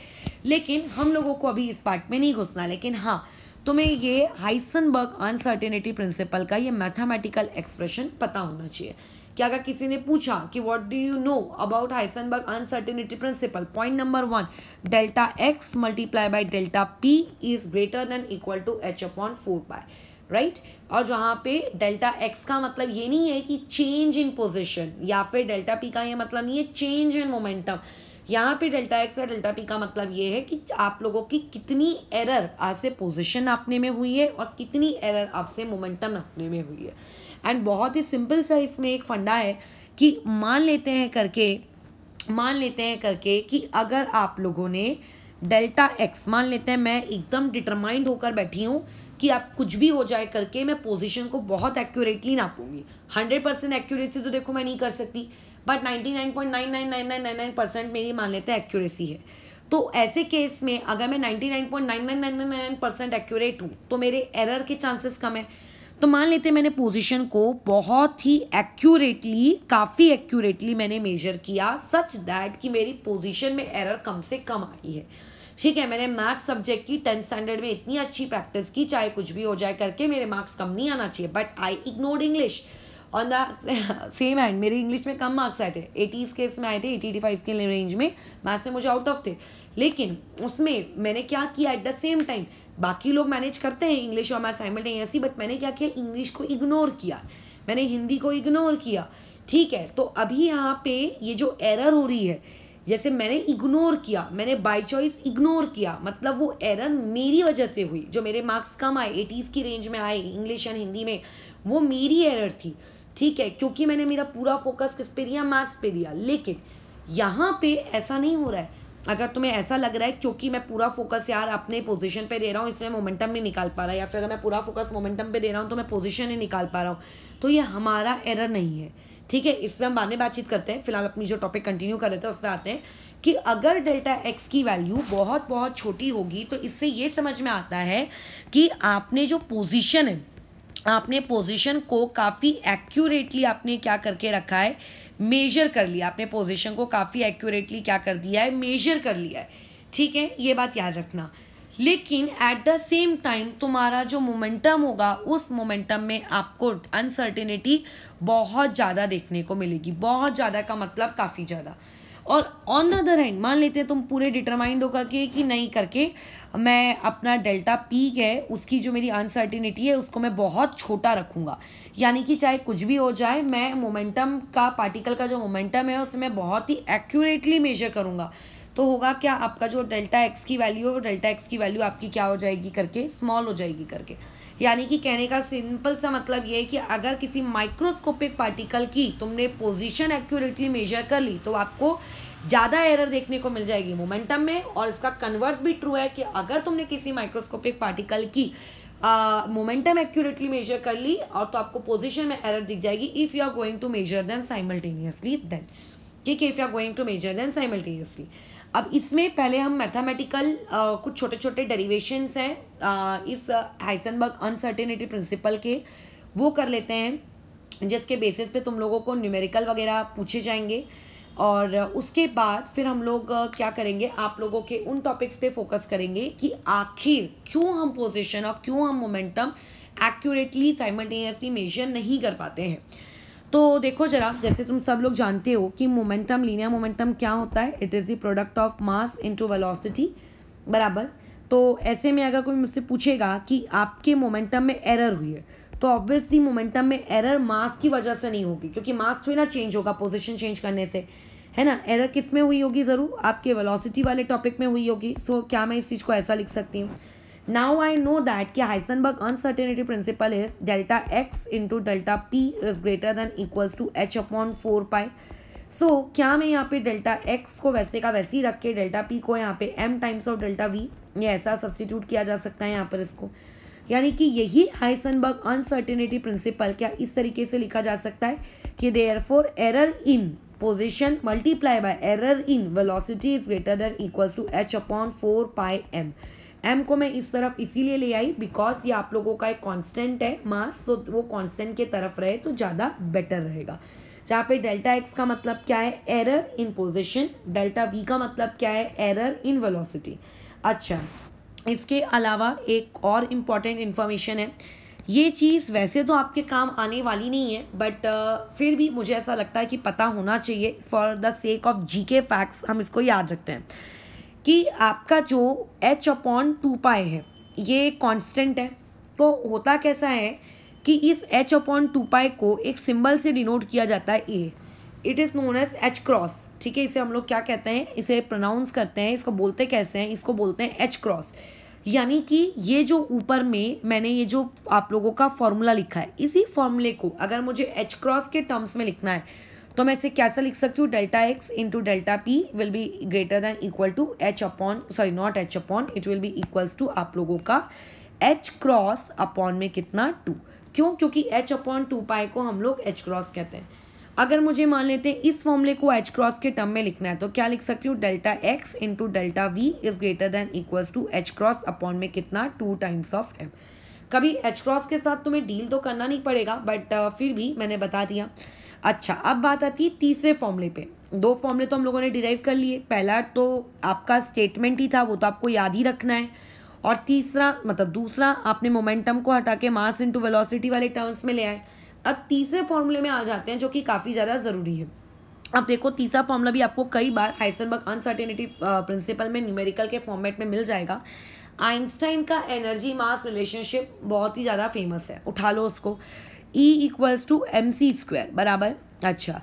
लेकिन हम लोगों को अभी इस पार्ट में नहीं घुसना लेकिन हाँ तुम्हें ये हाइसनबर्ग अनसर्टेनिटी प्रिंसिपल का ये मैथामेटिकल एक्सप्रेशन पता होना चाहिए कि अगर किसी ने पूछा कि what do you know about Heisenberg uncertainty principle point number one delta x multiply by delta p is greater than equal to h upon four by right और जहाँ पे डेल्टा एक्स का मतलब ये नहीं है कि चेंज इन पोजिशन या फिर डेल्टा पी का ये मतलब नहीं है चेंज इन मोमेंटम यहाँ पे डेल्टा एक्स और डेल्टा पी का मतलब ये है कि आप लोगों की कितनी एरर आपसे पोजिशन आपने में हुई है और कितनी एरर आपसे मोमेंटम अपने में हुई है एंड बहुत ही सिंपल सा इसमें एक फंडा है कि मान लेते हैं करके मान लेते हैं करके कि अगर आप लोगों ने डेल्टा एक्स मान लेते हैं मैं एकदम डिटरमाइंड होकर बैठी हूँ कि आप कुछ भी हो जाए करके मैं पोजीशन को बहुत एक्यूरेटली नापूंगी हंड्रेड परसेंट एक्यूरेसी तो देखो मैं नहीं कर सकती बट नाइन्टी परसेंट मेरी मान लेते हैं एक्यूरेसी है तो ऐसे केस में अगर मैं 99.99999 परसेंट एक्यूरेट हूँ तो मेरे एरर के चांसेस कम है तो मान लेते मैंने पोजीशन को बहुत ही एक्यूरेटली काफ़ी एक्यूरेटली मैंने मेजर किया सच दैट कि मेरी पोजीशन में एरर कम से कम आई है ठीक है मैंने मैथ सब्जेक्ट की टेंथ स्टैंडर्ड में इतनी अच्छी प्रैक्टिस की चाहे कुछ भी हो जाए करके मेरे मार्क्स कम नहीं आना चाहिए but I ignored English on the same hand मेरे इंग्लिश में कम मार्क्स आए थे एटीज़ के इसमें आए थे एटी एटी फाइव के रेंज में मैथ्स में मुझे आउट ऑफ थे लेकिन उसमें मैंने क्या किया एट द सेम टाइम बाकी लोग मैनेज करते हैं इंग्लिश और मैथ ऐसी बट मैंने क्या किया इंग्लिश को इग्नोर किया मैंने हिंदी को इग्नोर किया ठीक है तो अभी यहाँ पे ये जो एरर हो रही है जैसे मैंने इग्नोर किया मैंने बाई चॉइस इग्नोर किया मतलब वो एरर मेरी वजह से हुई जो मेरे मार्क्स कम आए एटीज़ की रेंज में आए इंग्लिश एंड हिंदी में वो मेरी एरर थी ठीक है क्योंकि मैंने मेरा पूरा फोकस किस पे दिया मैथ्स पे दिया लेकिन यहाँ पे ऐसा नहीं हो रहा है अगर तुम्हें ऐसा लग रहा है क्योंकि मैं पूरा फोकस यार अपने पोजीशन पे दे रहा हूँ इसलिए मोमेंटम नहीं निकाल पा रहा या फिर अगर मैं पूरा फोकस मोमेंटम पे दे रहा हूँ तो मैं पोजीशन नहीं निकाल पा रहा हूँ तो ये हमारा एरर नहीं है ठीक है इसमें हम बाद में बातचीत करते हैं फिलहाल अपनी जो टॉपिक कंटिन्यू कर रहे थे उस पर आते हैं कि अगर डेल्टा एक्स की वैल्यू बहुत बहुत छोटी होगी तो इससे ये समझ में आता है कि आपने जो पोजिशन है आपने पोजीशन को काफ़ी एक्यूरेटली आपने क्या करके रखा है मेजर कर लिया आपने पोजीशन को काफ़ी एक्यूरेटली क्या कर दिया है मेजर कर लिया है ठीक है ये बात याद रखना लेकिन एट द सेम टाइम तुम्हारा जो मोमेंटम होगा उस मोमेंटम में आपको अनसर्टेनिटी बहुत ज़्यादा देखने को मिलेगी बहुत ज़्यादा का मतलब काफ़ी ज़्यादा और ऑन द अदर हैंड मान लेते हैं तुम पूरे डिटरमाइंड होकर के कि नहीं करके मैं अपना डेल्टा पी है उसकी जो मेरी अनसर्टिनिटी है उसको मैं बहुत छोटा रखूँगा यानी कि चाहे कुछ भी हो जाए मैं मोमेंटम का पार्टिकल का जो मोमेंटम है उसे मैं बहुत ही एक्यूरेटली मेजर करूँगा तो होगा क्या आपका जो डेल्टा एक्स की वैल्यू है डेल्टा एक्स की वैल्यू आपकी क्या हो जाएगी करके स्मॉल हो जाएगी करके यानी कि कहने का सिंपल सा मतलब ये है कि अगर किसी माइक्रोस्कोपिक पार्टिकल की तुमने पोजीशन एक्यूरेटली मेजर कर ली तो आपको ज़्यादा एरर देखने को मिल जाएगी मोमेंटम में और इसका कन्वर्स भी ट्रू है कि अगर तुमने किसी माइक्रोस्कोपिक पार्टिकल की मोमेंटम एक्यूरेटली मेजर कर ली और तो आपको पोजिशन में एरर दिख जाएगी if you are going to measure then simultaneously then ठीक है if you are going to measure then simultaneously अब इसमें पहले हम मैथमेटिकल कुछ छोटे छोटे डेरिवेशंस हैं इस हाइसनबर्ग अनसर्टेनिटी प्रिंसिपल के वो कर लेते हैं जिसके बेसिस पे तुम लोगों को न्यूमेरिकल वगैरह पूछे जाएंगे और उसके बाद फिर हम लोग क्या करेंगे आप लोगों के उन टॉपिक्स पे फोकस करेंगे कि आखिर क्यों हम पोजिशन और क्यों हम मोमेंटम एक्यूरेटली साइमल्टेनियसली मेजर नहीं कर पाते हैं तो देखो जरा जैसे तुम सब लोग जानते हो कि मोमेंटम लीनिया मोमेंटम क्या होता है it is the product of mass into velocity बराबर तो ऐसे में अगर कोई मुझसे पूछेगा कि आपके मोमेंटम में एरर हुई है तो ऑब्वियसली मोमेंटम में एरर मास की वजह से नहीं होगी क्योंकि मास थोड़ी ना चेंज होगा पोजिशन चेंज करने से है ना एरर किस में हुई होगी ज़रूर आपके वेलोसिटी वाले टॉपिक में हुई होगी सो so, क्या मैं इस चीज़ को ऐसा लिख सकती हूँ नाउ आई नो दैट कि Heisenberg uncertainty principle is delta x into delta p is greater than equals to h upon four pi so क्या मैं यहाँ पे डेल्टा एक्स को वैसे का वैसे ही रख के डेल्टा पी को यहाँ पे m times of delta v ये ऐसा सब्सटीट्यूट किया जा सकता है यहाँ पर इसको यानी कि यही हाइसनबर्ग अनसर्टेनिटी प्रिंसिपल क्या इस तरीके से लिखा जा सकता है कि therefore error in position multiply by error in velocity is greater than equals to h upon four pi m m को मैं इस तरफ इसीलिए ले आई बिकॉज ये आप लोगों का एक कांस्टेंट है मास सो वो कांस्टेंट के तरफ रहे तो ज़्यादा बेटर रहेगा जहाँ पे डेल्टा एक्स का मतलब क्या है error in position delta v का मतलब क्या है एरर इन वेलोसिटी अच्छा इसके अलावा एक और इम्पॉर्टेंट इन्फॉर्मेशन है ये चीज़ वैसे तो आपके काम आने वाली नहीं है बट uh, फिर भी मुझे ऐसा लगता है कि पता होना चाहिए for the sake of G K facts हम इसको याद रखते हैं कि आपका जो एच अपॉन टू पाए है ये कांस्टेंट है तो होता कैसा है कि इस एच अपॉन टू पाए को एक सिंबल से डिनोट किया जाता है a it is known as h cross ठीक है इसे हम लोग क्या कहते हैं इसे प्रोनाउंस करते हैं इसको बोलते कैसे हैं इसको बोलते हैं एच क्रॉस यानी कि ये जो ऊपर में मैंने ये जो आप लोगों का फॉर्मूला लिखा है इसी फॉर्मूले को अगर मुझे एच क्रॉस के टर्म्स में लिखना है तो मैं इसे कैसा लिख सकती हूँ delta x into delta p will be greater than equal to h upon sorry not h upon it will be equals to आप लोगों का एच क्रॉस अपॉन में कितना टू क्यों क्योंकि एच अपॉन टू पाए को हम लोग एच क्रॉस कहते हैं अगर मुझे मान लेते हैं इस फॉर्मूले को एच क्रॉस के टर्म में लिखना है तो क्या लिख सकती हूँ delta x into delta v is greater than equals to h cross upon में कितना टू टाइम्स ऑफ एम कभी एच क्रॉस के साथ तुम्हें डील तो करना नहीं पड़ेगा बट uh, फिर भी मैंने बता दिया अच्छा अब बात आती है तीसरे फॉर्मूले पे दो फॉर्मूले तो हम लोगों ने डिराइव कर लिए पहला तो आपका स्टेटमेंट ही था वो तो आपको याद ही रखना है और तीसरा मतलब दूसरा आपने मोमेंटम को हटा के मास इंटू वेलोसिटी वाले टर्म्स में ले आए अब तीसरे फॉर्मूले में आ जाते हैं जो कि काफ़ी ज़्यादा ज़रूरी है अब देखो तीसरा फॉर्मूला भी आपको कई बार हाइसनबर्ग अनसर्टेनिटी प्रिंसिपल में न्यूमेरिकल के फॉर्मेट में मिल जाएगा आइंस्टाइन का एनर्जी मास रिलेशनशिप बहुत ही ज़्यादा फेमस है उठा लो उसको e equals to m c square बराबर अच्छा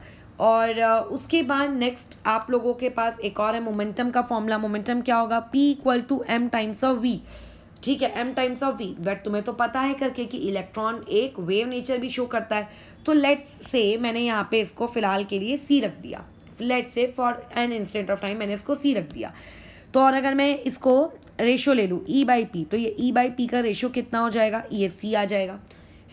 और उसके बाद नेक्स्ट आप लोगों के पास एक और है मोमेंटम का फॉर्मूला मोमेंटम क्या होगा p equal to m times of v ठीक है m times of v but तुम्हें तो पता है करके कि इलेक्ट्रॉन एक वेव नेचर भी शो करता है तो लेट्स से मैंने यहाँ पे इसको फिलहाल के लिए सी रख दिया let's say for an instant of time मैंने इसको सी रख दिया तो और अगर मैं इसको रेशो ले लूँ ई बाई पी तो ये ई बाई पी का रेशो कितना हो जाएगा ये e सी आ जाएगा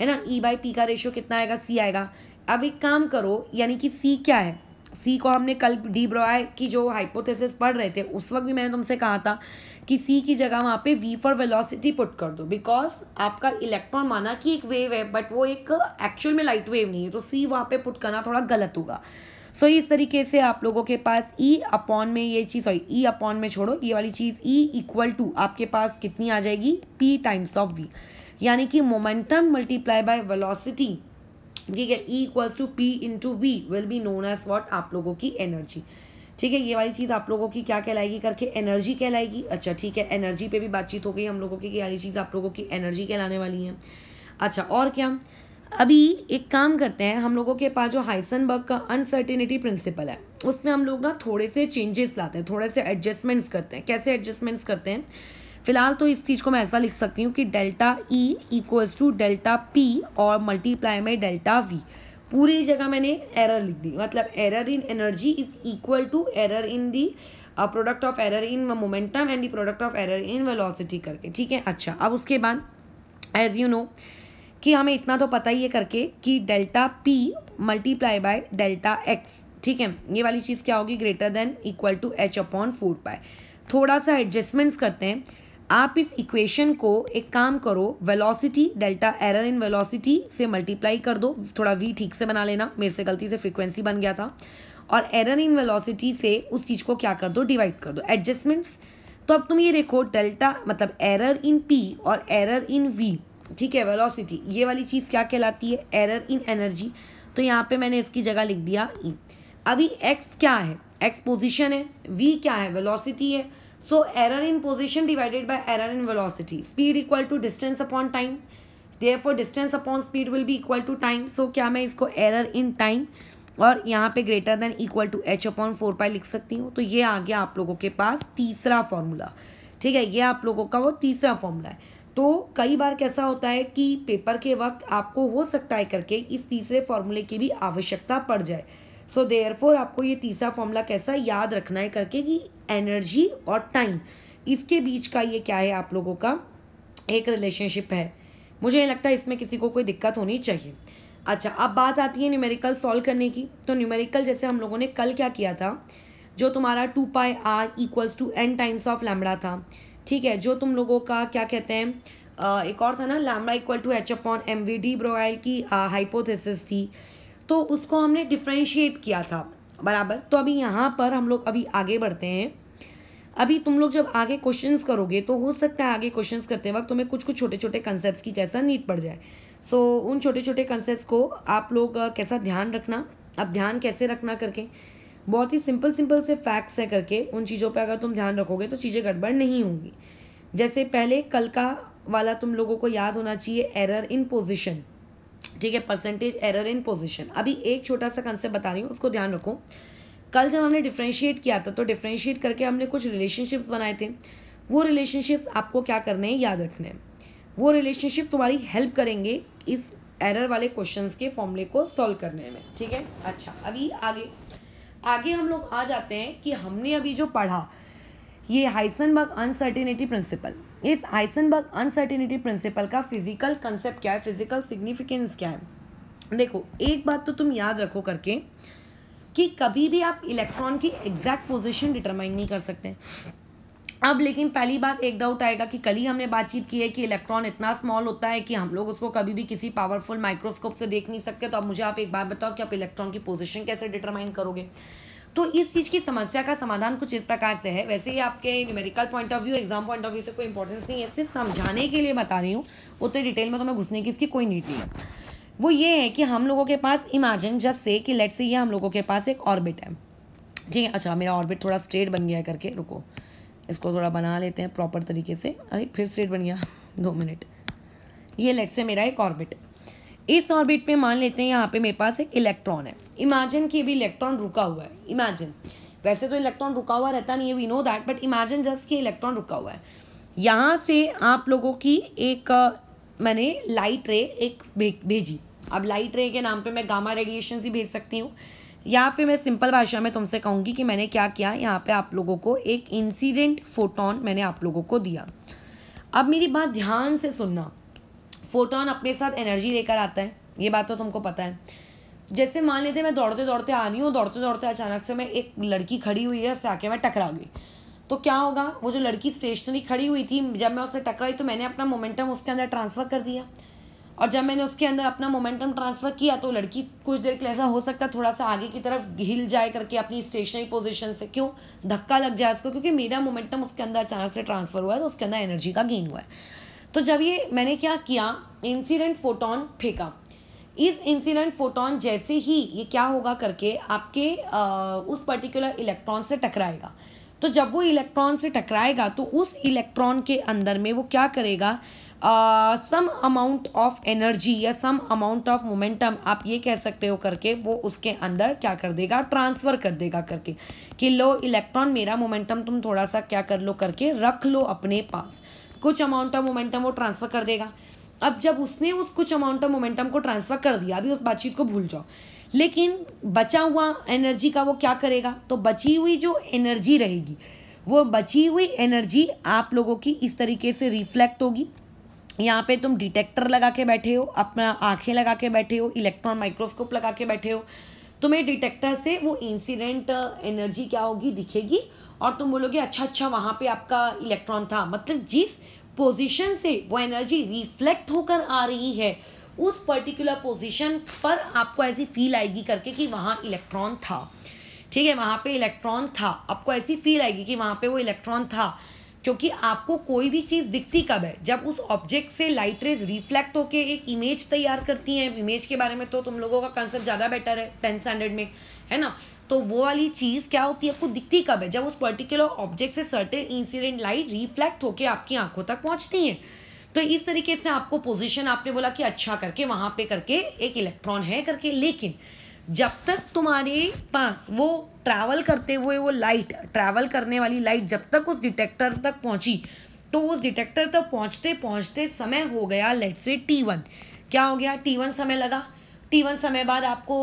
है ना ई बाई पी का रेशियो कितना आएगा सी आएगा अब एक काम करो यानी कि सी क्या है सी को हमने कल डी ब्रॉय की जो हाइपोथेसिस पढ़ रहे थे उस वक्त भी मैंने तुमसे कहा था कि सी की जगह वहाँ पे वी फॉर वेलोसिटी पुट कर दो बिकॉज आपका इलेक्ट्रॉन माना कि एक वेव है बट वो एक एक्चुअल में लाइट वेव नहीं है तो सी वहाँ पे पुट करना थोड़ा गलत होगा सो so, इस तरीके से आप लोगों के पास ई e अपॉन में ये चीज़ सॉरी ई अपॉन में छोड़ो ये वाली चीज़ ई इक्वल टू आपके पास कितनी आ जाएगी पी टाइम्स ऑफ वी यानी कि मोमेंटम मल्टीप्लाई बाय वेलोसिटी ठीक है e equals to p into v will be known as what आप लोगों की एनर्जी ठीक है ये वाली चीज़ आप लोगों की क्या कहलाएगी करके एनर्जी कहलाएगी अच्छा ठीक है एनर्जी पे भी बातचीत हो गई हम लोगों की ये वाली चीज़ आप लोगों की एनर्जी कहलाने वाली है अच्छा और क्या अभी एक काम करते हैं हम लोगों के पास जो हाइसनबर्ग का अनसर्टिनिटी प्रिंसिपल है उसमें हम लोग ना थोड़े से चेंजेस लाते हैं थोड़े से एडजस्टमेंट्स करते हैं कैसे एडजस्टमेंट्स करते हैं फिलहाल तो इस चीज़ को मैं ऐसा लिख सकती हूँ कि delta e equals to delta p और मल्टीप्लाई में डेल्टा वी पूरी जगह मैंने एरर लिख दी मतलब error in energy is equal to error in the product of error in momentum and the product of error in velocity करके ठीक है अच्छा अब उसके बाद एज यू नो कि हमें इतना तो पता ही है करके कि delta p multiply by delta x ठीक है ये वाली चीज़ क्या होगी greater than equal to h upon four pi थोड़ा सा एडजस्टमेंट्स करते हैं आप इस इक्वेशन को एक काम करो velocity delta error in velocity से मल्टीप्लाई कर दो थोड़ा वी ठीक से बना लेना मेरे से गलती से फ्रीक्वेंसी बन गया था और एरर इन वेलोसिटी से उस चीज़ को क्या कर दो डिवाइड कर दो एडजस्टमेंट्स तो अब तुम ये देखो डेल्टा मतलब एरर इन पी और एरर इन वी ठीक है वेलोसिटी ये वाली चीज़ क्या कहलाती है एरर इन एनर्जी तो यहाँ पे मैंने इसकी जगह लिख दिया ई e। अभी एक्स क्या है एक्स पोजिशन है वी क्या है वेलोसिटी है so error in position divided by error in velocity speed equal to distance upon time therefore distance upon speed will भी इक्वल टू टाइम सो क्या मैं इसको एरर इन टाइम और यहाँ पे greater than equal to h upon four pi लिख सकती हूँ तो ये आ गया आप लोगों के पास तीसरा फॉर्मूला ठीक है ये आप लोगों का वो तीसरा फॉर्मूला है तो कई बार कैसा होता है कि पेपर के वक्त आपको हो सकता है करके इस तीसरे फॉर्मूले की भी आवश्यकता पड़ जाए सो so फोर आपको ये तीसरा फॉर्मूला कैसा याद रखना है करके कि एनर्जी और टाइम इसके बीच का ये क्या है आप लोगों का एक रिलेशनशिप है मुझे ये लगता है इसमें किसी को कोई दिक्कत होनी चाहिए अच्छा अब बात आती है न्यूमेरिकल सॉल्व करने की तो न्यूमेरिकल जैसे हम लोगों ने कल क्या किया था जो तुम्हारा two pi r equals to n times of lambda था ठीक है जो तुम लोगों का क्या कहते हैं एक और था ना lambda equal to h upon m v de Broglie की हाइपोथेसिस थी तो उसको हमने डिफ्रेंशिएट किया था बराबर तो अभी यहाँ पर हम लोग अभी आगे बढ़ते हैं अभी तुम लोग जब आगे क्वेश्चंस करोगे तो हो सकता है आगे क्वेश्चंस करते वक्त तुम्हें कुछ कुछ छोटे छोटे कंसेप्ट की कैसा नीट पड़ जाए सो so, उन छोटे छोटे कंसेप्ट को आप लोग कैसा ध्यान रखना अब ध्यान कैसे रखना करके बहुत ही सिंपल सिंपल से फैक्ट्स है करके उन चीज़ों पे अगर तुम ध्यान रखोगे तो चीज़ें गड़बड़ नहीं होंगी जैसे पहले कल का वाला तुम लोगों को याद होना चाहिए एरर इन पोजिशन ठीक है परसेंटेज एरर इन पोजिशन अभी एक छोटा सा कंसेप्ट बता रही हूँ उसको ध्यान रखो कल जब हमने डिफ्रेंशिएट किया था तो डिफ्रेंशिएट करके हमने कुछ रिलेशनशिप्स बनाए थे वो रिलेशनशिप्स आपको क्या करने हैं याद रखने हैं वो रिलेशनशिप तुम्हारी हेल्प करेंगे इस एरर वाले क्वेश्चंस के फॉर्मूले को सॉल्व करने में ठीक है अच्छा अभी आगे आगे हम लोग आ जाते हैं कि हमने अभी जो पढ़ा ये हाइसनबर्ग अनसर्टेनिटी प्रिंसिपल इस आइसनबर्ग अनसर्टिनिटी प्रिंसिपल का फिजिकल कंसेप्ट क्या है फिजिकल सिग्निफिकेंस क्या है देखो एक बात तो तुम याद रखो करके कि कभी भी आप इलेक्ट्रॉन की एग्जैक्ट पोजिशन डिटरमाइन नहीं कर सकते अब लेकिन पहली बात एक डाउट आएगा कि कल ही हमने बातचीत की है कि इलेक्ट्रॉन इतना स्मॉल होता है कि हम लोग उसको कभी भी किसी पावरफुल माइक्रोस्कोप से देख नहीं सकते तो अब मुझे आप एक बात बताओ कि आप इलेक्ट्रॉन की पोजीशन कैसे डिटरमाइन करोगे तो इस चीज़ की समस्या का समाधान कुछ इस प्रकार से है वैसे ही आपके numerical point of view exam point of view से कोई इंपॉर्टेंस नहीं है सिर्फ समझाने के लिए बता रही हूँ उतने डिटेल में तो मैं घुसने की इसकी कोई नीड नहीं है वो ये है कि हम लोगों के पास इमेजिन जस्ट से कि लेट से ये हम लोगों के पास एक ऑर्बिट है ठीक है अच्छा मेरा ऑर्बिट थोड़ा स्ट्रेट बन गया करके रुको इसको थोड़ा बना लेते हैं प्रॉपर तरीके से अरे फिर स्ट्रेट बन गया दो मिनट ये लेट से मेरा एक ऑर्बिट इस ऑर्बिट में मान लेते हैं यहाँ पे मेरे पास एक इलेक्ट्रॉन है इमेजिन कि भी इलेक्ट्रॉन रुका हुआ है इमेजिन वैसे तो इलेक्ट्रॉन रुका हुआ रहता नहीं है we know that but imagine just कि इलेक्ट्रॉन रुका हुआ है यहाँ से आप लोगों की एक मैंने लाइट रे एक भे, भेजी अब लाइट रे के नाम पे मैं गामा रेडिएशन ही भेज सकती हूँ या फिर मैं सिंपल भाषा में तुमसे कहूँगी कि मैंने क्या किया यहाँ पे आप लोगों को एक इंसिडेंट फोटोन मैंने आप लोगों को दिया अब मेरी बात ध्यान से सुनना फोटोन अपने साथ एनर्जी लेकर आता है ये बात तो तुमको पता है जैसे मान लेते मैं दौड़ते दौड़ते आ रही हूँ दौड़ते दौड़ते अचानक से मैं एक लड़की खड़ी हुई है उससे आके मैं टकरा गई तो क्या होगा वो जो लड़की स्टेशनरी खड़ी हुई थी जब मैं उससे टकराई तो मैंने अपना मोमेंटम उसके अंदर ट्रांसफ़र कर दिया और जब मैंने उसके अंदर अपना मोमेंटम ट्रांसफ़र किया तो लड़की कुछ देर के लिए ऐसा हो सकता थोड़ा सा आगे की तरफ हिल जाए करके अपनी स्टेशनरी पोजिशन से क्यों धक्का लग जाए उसको क्योंकि मेरा मोमेंटम उसके अंदर अचानक से ट्रांसफ़र हुआ है तो उसके अंदर एनर्जी का गेन हुआ है तो जब ये मैंने क्या किया इंसिडेंट फोटोन फेंका इस इंसिडेंट फोटोन जैसे ही ये क्या होगा करके आपके आ, उस पर्टिकुलर इलेक्ट्रॉन से टकराएगा तो जब वो इलेक्ट्रॉन से टकराएगा तो उस इलेक्ट्रॉन के अंदर में वो क्या करेगा सम अमाउंट ऑफ एनर्जी या सम अमाउंट ऑफ मोमेंटम आप ये कह सकते हो करके वो उसके अंदर क्या कर देगा ट्रांसफ़र कर देगा करके कि लो इलेक्ट्रॉन मेरा मोमेंटम तुम थोड़ा सा क्या कर लो करके रख लो अपने पास कुछ अमाउंट ऑफ मोमेंटम वो ट्रांसफ़र कर देगा अब जब उसने उस कुछ अमाउंट ऑफ मोमेंटम को ट्रांसफ़र कर दिया अभी उस बातचीत को भूल जाओ लेकिन बचा हुआ एनर्जी का वो क्या करेगा तो बची हुई जो एनर्जी रहेगी वो बची हुई एनर्जी आप लोगों की इस तरीके से रिफ्लेक्ट होगी यहाँ पे तुम डिटेक्टर लगा के बैठे हो अपना आंखें लगा के बैठे हो इलेक्ट्रॉन माइक्रोस्कोप लगा के बैठे हो तुम्हें डिटेक्टर से वो इंसिडेंट एनर्जी क्या होगी दिखेगी और तुम बोलोगे अच्छा अच्छा वहाँ पे आपका इलेक्ट्रॉन था मतलब जिस पोजीशन से वो एनर्जी रिफ्लेक्ट होकर आ रही है उस पर्टिकुलर पोजीशन पर आपको ऐसी फील आएगी करके कि वहाँ इलेक्ट्रॉन था ठीक है वहाँ पे इलेक्ट्रॉन था आपको ऐसी फील आएगी कि वहाँ पे वो इलेक्ट्रॉन था क्योंकि आपको कोई भी चीज़ दिखती कब है जब उस ऑब्जेक्ट से लाइट रेज रिफ्लेक्ट होकर एक इमेज तैयार करती हैं इमेज के बारे में तो तुम लोगों का कंसेप्ट ज़्यादा बेटर है टेंथ स्टैंडर्ड में है ना तो वो वाली चीज़ क्या होती है आपको दिखती कब है जब उस पर्टिकुलर ऑब्जेक्ट से सर्टेन इंसिडेंट लाइट रिफ्लेक्ट होकर आपकी आंखों तक पहुंचती है तो इस तरीके से आपको पोजीशन आपने बोला कि अच्छा करके वहाँ पे करके एक इलेक्ट्रॉन है करके लेकिन जब तक तुम्हारे पास वो ट्रैवल करते हुए वो लाइट ट्रैवल करने वाली लाइट जब तक उस डिटेक्टर तक पहुँची तो उस डिटेक्टर तक पहुँचते पहुँचते समय हो गया लेट से टी वन क्या हो गया टी वन समय लगा तीवन समय बाद आपको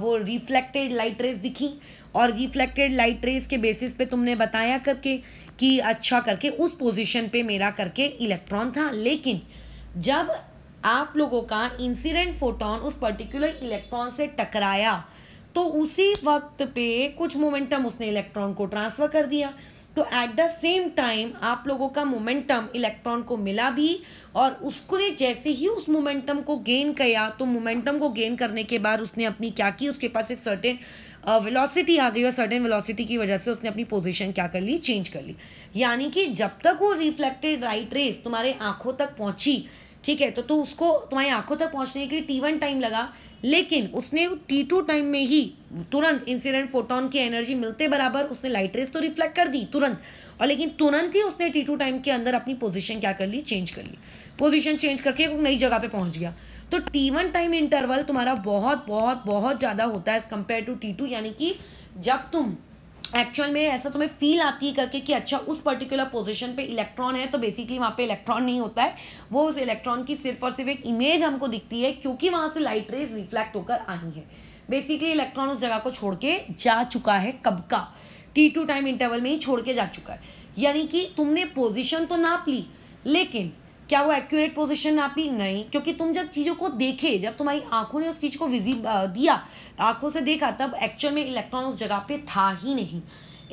वो रिफ्लेक्टेड लाइट रेस दिखी और रिफ्लेक्टेड लाइट रेस के बेसिस पे तुमने बताया करके कि अच्छा करके उस पोजीशन पे मेरा करके इलेक्ट्रॉन था लेकिन जब आप लोगों का इंसिडेंट फोटोन उस पर्टिकुलर इलेक्ट्रॉन से टकराया तो उसी वक्त पे कुछ मोमेंटम उसने इलेक्ट्रॉन को ट्रांसफ़र कर दिया तो एट द सेम टाइम आप लोगों का मोमेंटम इलेक्ट्रॉन को मिला भी और उसको ने जैसे ही उस मोमेंटम को गेन किया तो मोमेंटम को गेन करने के बाद उसने अपनी क्या की उसके पास एक सर्टेन वेलोसिटी आ गई और सर्टेन वेलोसिटी की वजह से उसने अपनी पोजीशन क्या कर ली चेंज कर ली यानी कि जब तक वो रिफ्लेक्टेड राइट रेस तुम्हारे आंखों तक पहुंची ठीक है तो, तो उसको तुम्हारी आंखों तक पहुंचने के लिए टी वन टाइम लगा लेकिन उसने टी टू टाइम में ही तुरंत इंसिडेंट फोटोन की एनर्जी मिलते बराबर उसने लाइट रेस तो रिफ्लेक्ट कर दी तुरंत और लेकिन तुरंत ही उसने टी टू टाइम के अंदर अपनी पोजीशन क्या कर ली चेंज कर ली पोजीशन चेंज करके नई जगह पे पहुंच गया तो टी वन टाइम इंटरवल तुम्हारा बहुत बहुत बहुत ज़्यादा होता है as compare to T two यानी कि जब तुम एक्चुअल में ऐसा तुम्हें फील आती है करके कि अच्छा उस पर्टिकुलर पोजीशन पे इलेक्ट्रॉन है तो बेसिकली वहाँ पे इलेक्ट्रॉन नहीं होता है वो उस इलेक्ट्रॉन की सिर्फ और सिर्फ एक इमेज हमको दिखती है क्योंकि वहाँ से लाइट रेज रिफ्लेक्ट होकर आई है बेसिकली इलेक्ट्रॉन उस जगह को छोड़ के जा चुका है कब का टी टू टाइम इंटरवल में ही छोड़ के जा चुका है यानी कि तुमने पोजिशन तो नाप ली लेकिन क्या वो एक्यूरेट पोजिशन आपकी नहीं क्योंकि तुम जब चीज़ों को देखे जब तुम्हारी आंखों ने उस चीज़ को विजी दिया आंखों से देखा तब एक्चुअल में इलेक्ट्रॉन उस जगह पे था ही नहीं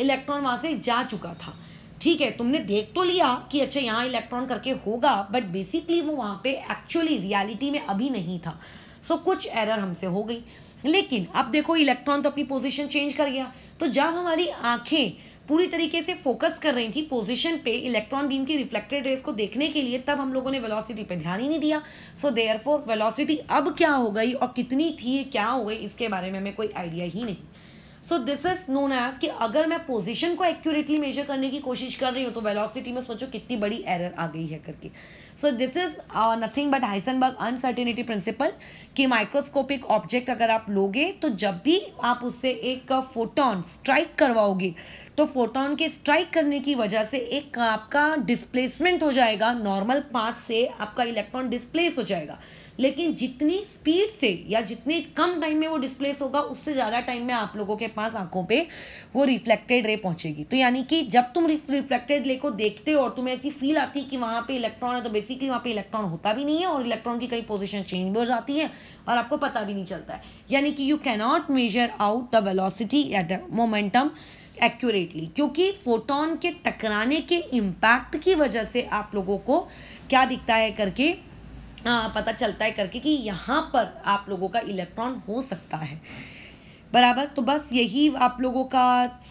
इलेक्ट्रॉन वहाँ से जा चुका था ठीक है तुमने देख तो लिया कि अच्छा यहाँ इलेक्ट्रॉन करके होगा बट बेसिकली वो वहाँ पे एक्चुअली रियालिटी में अभी नहीं था सो so, कुछ एरर हमसे हो गई लेकिन अब देखो इलेक्ट्रॉन तो अपनी पोजिशन चेंज कर गया तो जब हमारी आँखें पूरी तरीके से फोकस कर रही थी पोजिशन पे इलेक्ट्रॉन बीम की रिफ्लेक्टेड रेस को देखने के लिए तब हम लोगों ने वेलोसिटी पे ध्यान ही नहीं दिया सो देयर फोर वेलॉसिटी अब क्या हो गई और कितनी थी क्या हो गई इसके बारे में हमें कोई आइडिया ही नहीं so this is known as कि अगर मैं पोजिशन को एक्यूरेटली मेजर करने की कोशिश कर रही हूँ तो वेलॉसिटी में सोचो कितनी बड़ी एरर आ गई है करके so this is nothing but Heisenberg uncertainty principle कि माइक्रोस्कोपिक ऑब्जेक्ट अगर आप लोगे तो जब भी आप उससे एक फोटोन uh, स्ट्राइक करवाओगे तो फोटोन के स्ट्राइक करने की वजह से एक आपका डिस्प्लेसमेंट हो जाएगा नॉर्मल पाथ से आपका इलेक्ट्रॉन डिस्प्लेस हो जाएगा लेकिन जितनी स्पीड से या जितने कम टाइम में वो डिस्प्लेस होगा उससे ज़्यादा टाइम में आप लोगों के पास आंखों पे वो रिफ्लेक्टेड रे पहुंचेगी तो यानी कि जब तुम रिफ्लेक्टेड रे को देखते हो और तुम्हें ऐसी फील आती है कि वहाँ पे इलेक्ट्रॉन है तो बेसिकली वहाँ पे इलेक्ट्रॉन होता भी नहीं है और इलेक्ट्रॉन की कई पोजिशन चेंज भी हो जाती है और आपको पता भी नहीं चलता है यानी कि you cannot measure out the velocity at the momentum accurately क्योंकि फोटोन के टकराने के इम्पैक्ट की वजह से आप लोगों को क्या दिखता है करके आ, पता चलता है करके कि यहाँ पर आप लोगों का इलेक्ट्रॉन हो सकता है बराबर तो बस यही आप लोगों का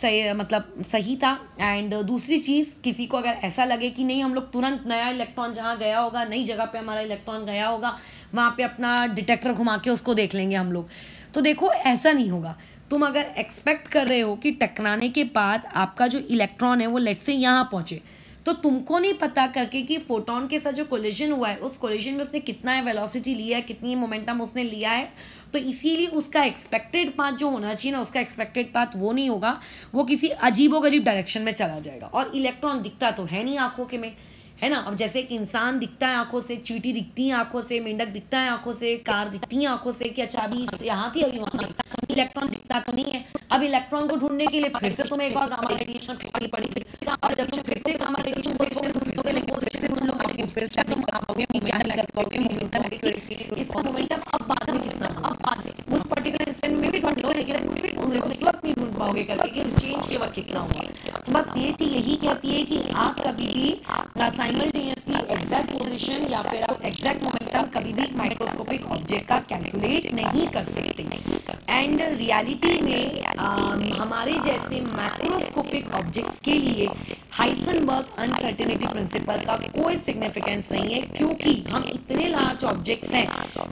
सही मतलब सही था एंड दूसरी चीज़ किसी को अगर ऐसा लगे कि नहीं हम लोग तुरंत नया इलेक्ट्रॉन जहाँ गया होगा नई जगह पे हमारा इलेक्ट्रॉन गया होगा वहाँ पे अपना डिटेक्टर घुमा के उसको देख लेंगे हम लोग तो देखो ऐसा नहीं होगा तुम अगर एक्सपेक्ट कर रहे हो कि टकराने के बाद आपका जो इलेक्ट्रॉन है वो लेट से यहाँ पहुँचे तो तुमको नहीं पता करके कि फोटोन के साथ जो कोलिजन हुआ है उस कोलिजन में उसने कितना है वेलोसिटी लिया है कितनी मोमेंटम उसने लिया है तो इसीलिए उसका एक्सपेक्टेड पाथ जो होना चाहिए ना उसका एक्सपेक्टेड पाथ वो नहीं होगा वो किसी अजीबो गरीब डायरेक्शन में चला जाएगा और इलेक्ट्रॉन दिखता तो है नहीं आंखों के में है ना अब जैसे एक इंसान दिखता है आंखों से चीटी दिखती है आंखों से मेंढक दिखता है आंखों से कार दिखती है आंखों से कि अच्छा अभी यहाँ थी अभी वहां इलेक्ट्रॉन दिखता तो नहीं है अब इलेक्ट्रॉन को ढूंढने के लिए फिर से तुम्हें एक और गामा रेडिएशन फेंकनी पड़ेगी और जब फिर से गामा रेडिएशन तो फिर से तो तुम इसका मोमेंटम अब बाद में अब बाद में उस पर्टिकुलर इंस्टेंट में भी ढूंढ लो लेकिन में भी ढूंढ लो उस वक्त नहीं ढूंढ पाओगे करके कि चेंज के वक्त कितना होगा तो बस ये थी यही कहती है कि आप कभी भी साइमल्टेनियसली एग्जैक्ट पोजिशन या फिर आप एग्जैक्ट मोमेंटम कभी भी माइक्रोस्कोपिक ऑब्जेक्ट का कैलकुलेट नहीं कर सकते एंड रियलिटी में um, हमारे जैसे माइक्रोस्कोपिक ऑब्जेक्ट्स के लिए हाइसनबर्ग अनसर्टेनिटी प्रिंसिपल का कोई सिग्निफिकेंस नहीं है क्योंकि हम इतने लार्ज ऑब्जेक्ट्स हैं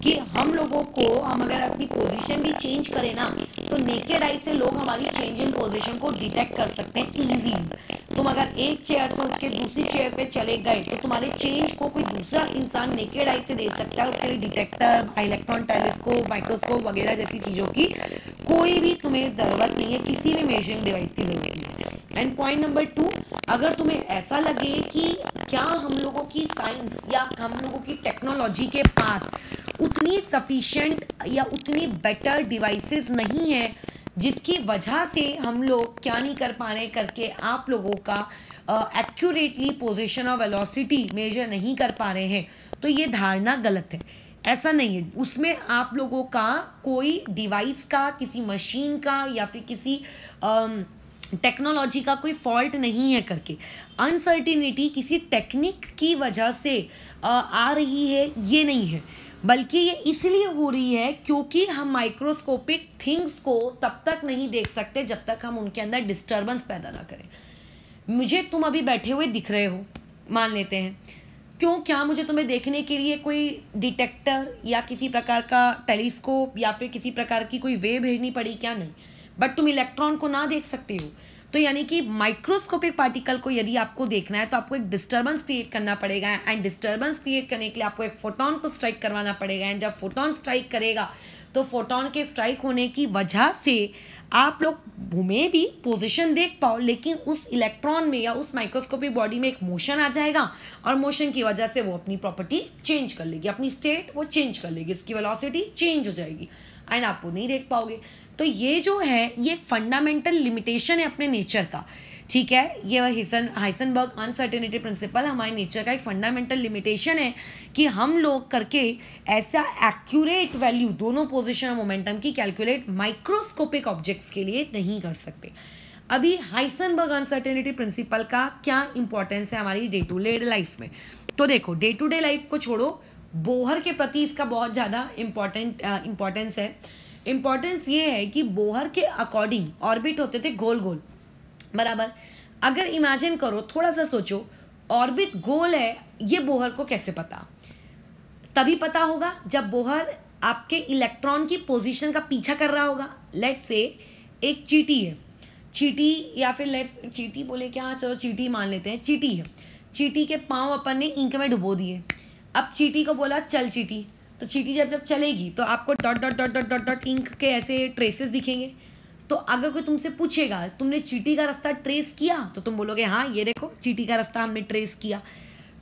कि हम लोगों को हम अगर अपनी पोजिशन पोजीशन भी चेंज करें ना तो नेकेड आई से लोग हमारी चेंज इन पोजीशन को डिटेक्ट कर सकते हैं इजी तुम अगर एक चेयर से उठ के दूसरी चेयर पे चले गए तो तुम्हारे चेंज को कोई दूसरा इंसान नेकेड आई से दे सकता है उसके लिए डिटेक्टर इलेक्ट्रॉन टेलीस्कोप माइक्रोस्कोप वगैरह जैसी चीजों की कोई भी तुम्हें जरूरत नहीं है किसी भी मेजरिंग डिवाइस की जरूरत नहीं एंड पॉइंट नंबर टू अगर तुम्हें ऐसा लगे कि क्या हम लोगों की साइंस या हम लोगों की टेक्नोलॉजी के पास उतनी सफिशेंट या उतनी बेटर डिवाइसेस नहीं हैं जिसकी वजह से हम लोग क्या नहीं कर पा रहे करके आप लोगों का एक्यूरेटली पोजिशन और वेलोसिटी मेजर नहीं कर पा रहे हैं तो ये धारणा गलत है ऐसा नहीं है उसमें आप लोगों का कोई डिवाइस का किसी मशीन का या फिर किसी टेक्नोलॉजी का कोई फॉल्ट नहीं है करके अनसर्टिनिटी किसी टेक्निक की वजह से आ, आ रही है ये नहीं है बल्कि ये इसलिए हो रही है क्योंकि हम माइक्रोस्कोपिक थिंग्स को तब तक नहीं देख सकते जब तक हम उनके अंदर डिस्टर्बेंस पैदा ना करें मुझे तुम अभी बैठे हुए दिख रहे हो मान लेते हैं क्यों क्या मुझे तुम्हें देखने के लिए कोई डिटेक्टर या किसी प्रकार का टेलीस्कोप या फिर किसी प्रकार की कोई वे भेजनी पड़ी क्या नहीं बट तुम इलेक्ट्रॉन को ना देख सकते हो तो यानी कि माइक्रोस्कोपिक पार्टिकल को यदि आपको देखना है तो आपको एक डिस्टर्बेंस क्रिएट करना पड़ेगा एंड डिस्टर्बेंस क्रिएट करने के लिए आपको एक फोटोन को स्ट्राइक करवाना पड़ेगा एंड जब फोटोन स्ट्राइक करेगा तो फोटोन के स्ट्राइक होने की वजह से आप लोग घूमे भी पोजिशन देख पाओ लेकिन उस इलेक्ट्रॉन में या उस माइक्रोस्कोपिक बॉडी में एक मोशन आ जाएगा और मोशन की वजह से वो अपनी प्रॉपर्टी चेंज कर लेगी अपनी स्टेट वो चेंज कर लेगी उसकी वेलोसिटी चेंज हो जाएगी एंड आप वो नहीं देख पाओगे तो ये जो है ये फंडामेंटल लिमिटेशन है अपने नेचर का ठीक है ये हिसन हाइसनबर्ग अनसर्टेनिटी प्रिंसिपल हमारे नेचर का एक फंडामेंटल लिमिटेशन है कि हम लोग करके ऐसा एक्यूरेट वैल्यू दोनों पोजिशन और मोमेंटम की कैलकुलेट माइक्रोस्कोपिक ऑब्जेक्ट्स के लिए नहीं कर सकते अभी हाइसनबर्ग अनसर्टेनिटी प्रिंसिपल का क्या इंपॉर्टेंस है हमारी डे टू डे लाइफ में तो देखो डे टू डे लाइफ को छोड़ो बोहर के प्रति इसका बहुत ज़्यादा इम्पॉर्टेंट इम्पॉर्टेंस है इम्पॉर्टेंस ये है कि बोहर के अकॉर्डिंग ऑर्बिट होते थे गोल गोल बराबर अगर इमेजिन करो थोड़ा सा सोचो ऑर्बिट गोल है ये बोहर को कैसे पता तभी पता होगा जब बोहर आपके इलेक्ट्रॉन की पोजीशन का पीछा कर रहा होगा लेट से एक चीटी है चीटी या फिर लेट्स चीटी बोले क्या हाँ, चलो चीटी मान लेते हैं चीटी है चीटी के पाँव अपन ने इंक में डुबो दिए अब चीटी को बोला चल चीटी तो चीटी जब जब चलेगी तो आपको dot dot dot dot dot dot ink के ऐसे ट्रेसेस दिखेंगे तो अगर कोई तुमसे पूछेगा तुमने चीटी का रास्ता ट्रेस किया तो तुम बोलोगे हाँ ये देखो चीटी का रास्ता हमने ट्रेस किया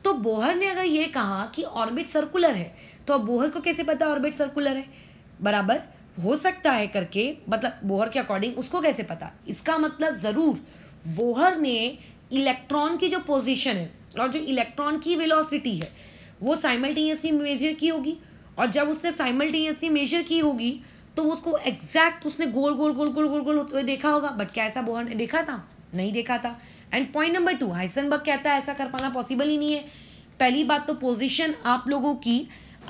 तो बोहर ने अगर ये कहा कि ऑर्बिट सर्कुलर है तो अब बोहर को कैसे पता ऑर्बिट सर्कुलर है बराबर हो सकता है करके मतलब बोहर के अकॉर्डिंग उसको कैसे पता इसका मतलब ज़रूर बोहर ने इलेक्ट्रॉन की जो पोजीशन है और जो इलेक्ट्रॉन की वेलोसिटी है वो साइमल्टेनियसली मेजर की होगी और जब उसने साइमल्टेनियसली मेजर की होगी तो उसको एग्जैक्ट उसने गोल गोल गोल गोल गोल गोल होते हुए देखा होगा बट क्या ऐसा बोहर ने देखा था नहीं देखा था and point number two Heisenberg कहता है ऐसा कर पाना पॉसिबल ही नहीं है पहली बात तो पोजिशन आप लोगों की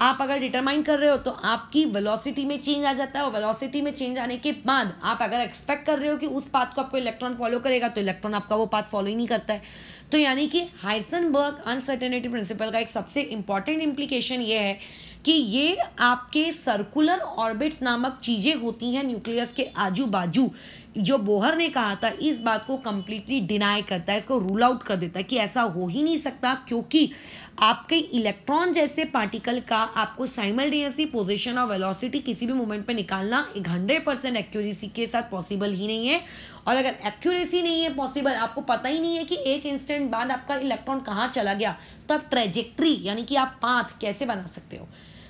आप अगर डिटरमाइन कर रहे हो तो आपकी वेलोसिटी में चेंज आ जाता है और वेलोसिटी में चेंज आने के बाद आप अगर एक्सपेक्ट कर रहे हो कि उस पाथ को आपको इलेक्ट्रॉन फॉलो करेगा तो इलेक्ट्रॉन आपका वो पाथ फॉलो ही नहीं करता है तो यानी कि हाइसनबर्ग अनसर्टेनिटी प्रिंसिपल का एक सबसे इंपॉर्टेंट इम्प्लीकेशन ये है कि ये आपके सर्कुलर ऑर्बिट्स नामक चीज़ें होती हैं न्यूक्लियस के आजू बाजू जो बोहर ने कहा था इस बात को कम्प्लीटली डिनाई करता है इसको रूल आउट कर देता है कि ऐसा हो ही नहीं सकता क्योंकि आपके इलेक्ट्रॉन जैसे पार्टिकल का आपको साइमल्टेनियसली पोजिशन और वेलोसिटी किसी भी मोमेंट पे निकालना एक हंड्रेड परसेंट एक्यूरेसी के साथ पॉसिबल ही नहीं है और अगर एक्यूरेसी नहीं है पॉसिबल आपको पता ही नहीं है कि एक इंस्टेंट बाद आपका इलेक्ट्रॉन कहाँ चला गया तो आप ट्रेजेक्ट्री यानी कि आप पाथ कैसे बना सकते हो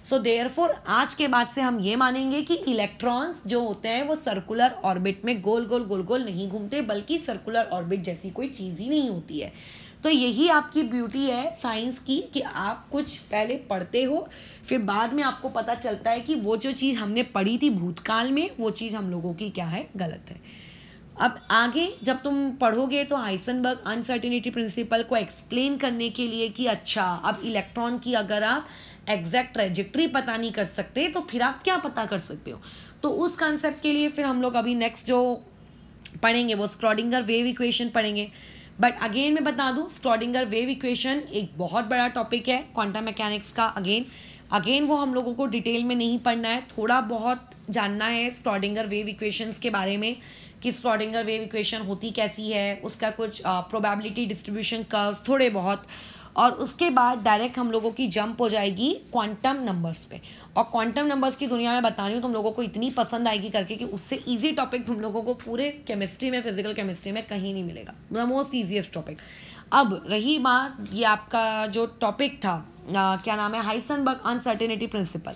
सो देयर आज के बाद से हम ये मानेंगे कि इलेक्ट्रॉन्स जो होते हैं वो सर्कुलर ऑर्बिट में गोल गोल गोल गोल नहीं घूमते बल्कि सर्कुलर ऑर्बिट जैसी कोई चीज़ ही नहीं होती है तो यही आपकी ब्यूटी है साइंस की कि आप कुछ पहले पढ़ते हो फिर बाद में आपको पता चलता है कि वो जो चीज़ हमने पढ़ी थी भूतकाल में वो चीज़ हम लोगों की क्या है गलत है अब आगे जब तुम पढ़ोगे तो हाइसनबर्ग अनसर्टिनिटी प्रिंसिपल को एक्सप्लेन करने के लिए कि अच्छा अब इलेक्ट्रॉन की अगर आप एग्जैक्ट ट्रेजेक्ट्री पता नहीं कर सकते तो फिर आप क्या पता कर सकते हो तो उस कॉन्सेप्ट के लिए फिर हम लोग अभी नेक्स्ट जो पढ़ेंगे वो स्क्रॉडिंगर वेव इक्वेशन पढ़ेंगे बट अगेन मैं बता दूँ स्क्रॉडिंगर वेव इक्वेशन एक बहुत बड़ा टॉपिक है क्वांटम मैकेनिक्स का अगेन अगेन वो हम लोगों को डिटेल में नहीं पढ़ना है थोड़ा बहुत जानना है स्क्रॉडिंगर वेव इक्वेशंस के बारे में कि स्क्रॉडिंगर वेव इक्वेशन होती कैसी है उसका कुछ प्रोबेबिलिटी डिस्ट्रीब्यूशन कर्व थोड़े बहुत और उसके बाद डायरेक्ट हम लोगों की जंप हो जाएगी क्वांटम नंबर्स पे और क्वांटम नंबर्स की दुनिया में बता रही हूँ तुम लोगों को इतनी पसंद आएगी करके कि उससे ईजी टॉपिक तुम लोगों को पूरे केमिस्ट्री में फिजिकल केमिस्ट्री में कहीं नहीं मिलेगा द मोस्ट ईजिएस्ट टॉपिक अब रही बात ये आपका जो टॉपिक था आ, क्या नाम है हाइसन बर्ग अनसर्टेनिटी प्रिंसिपल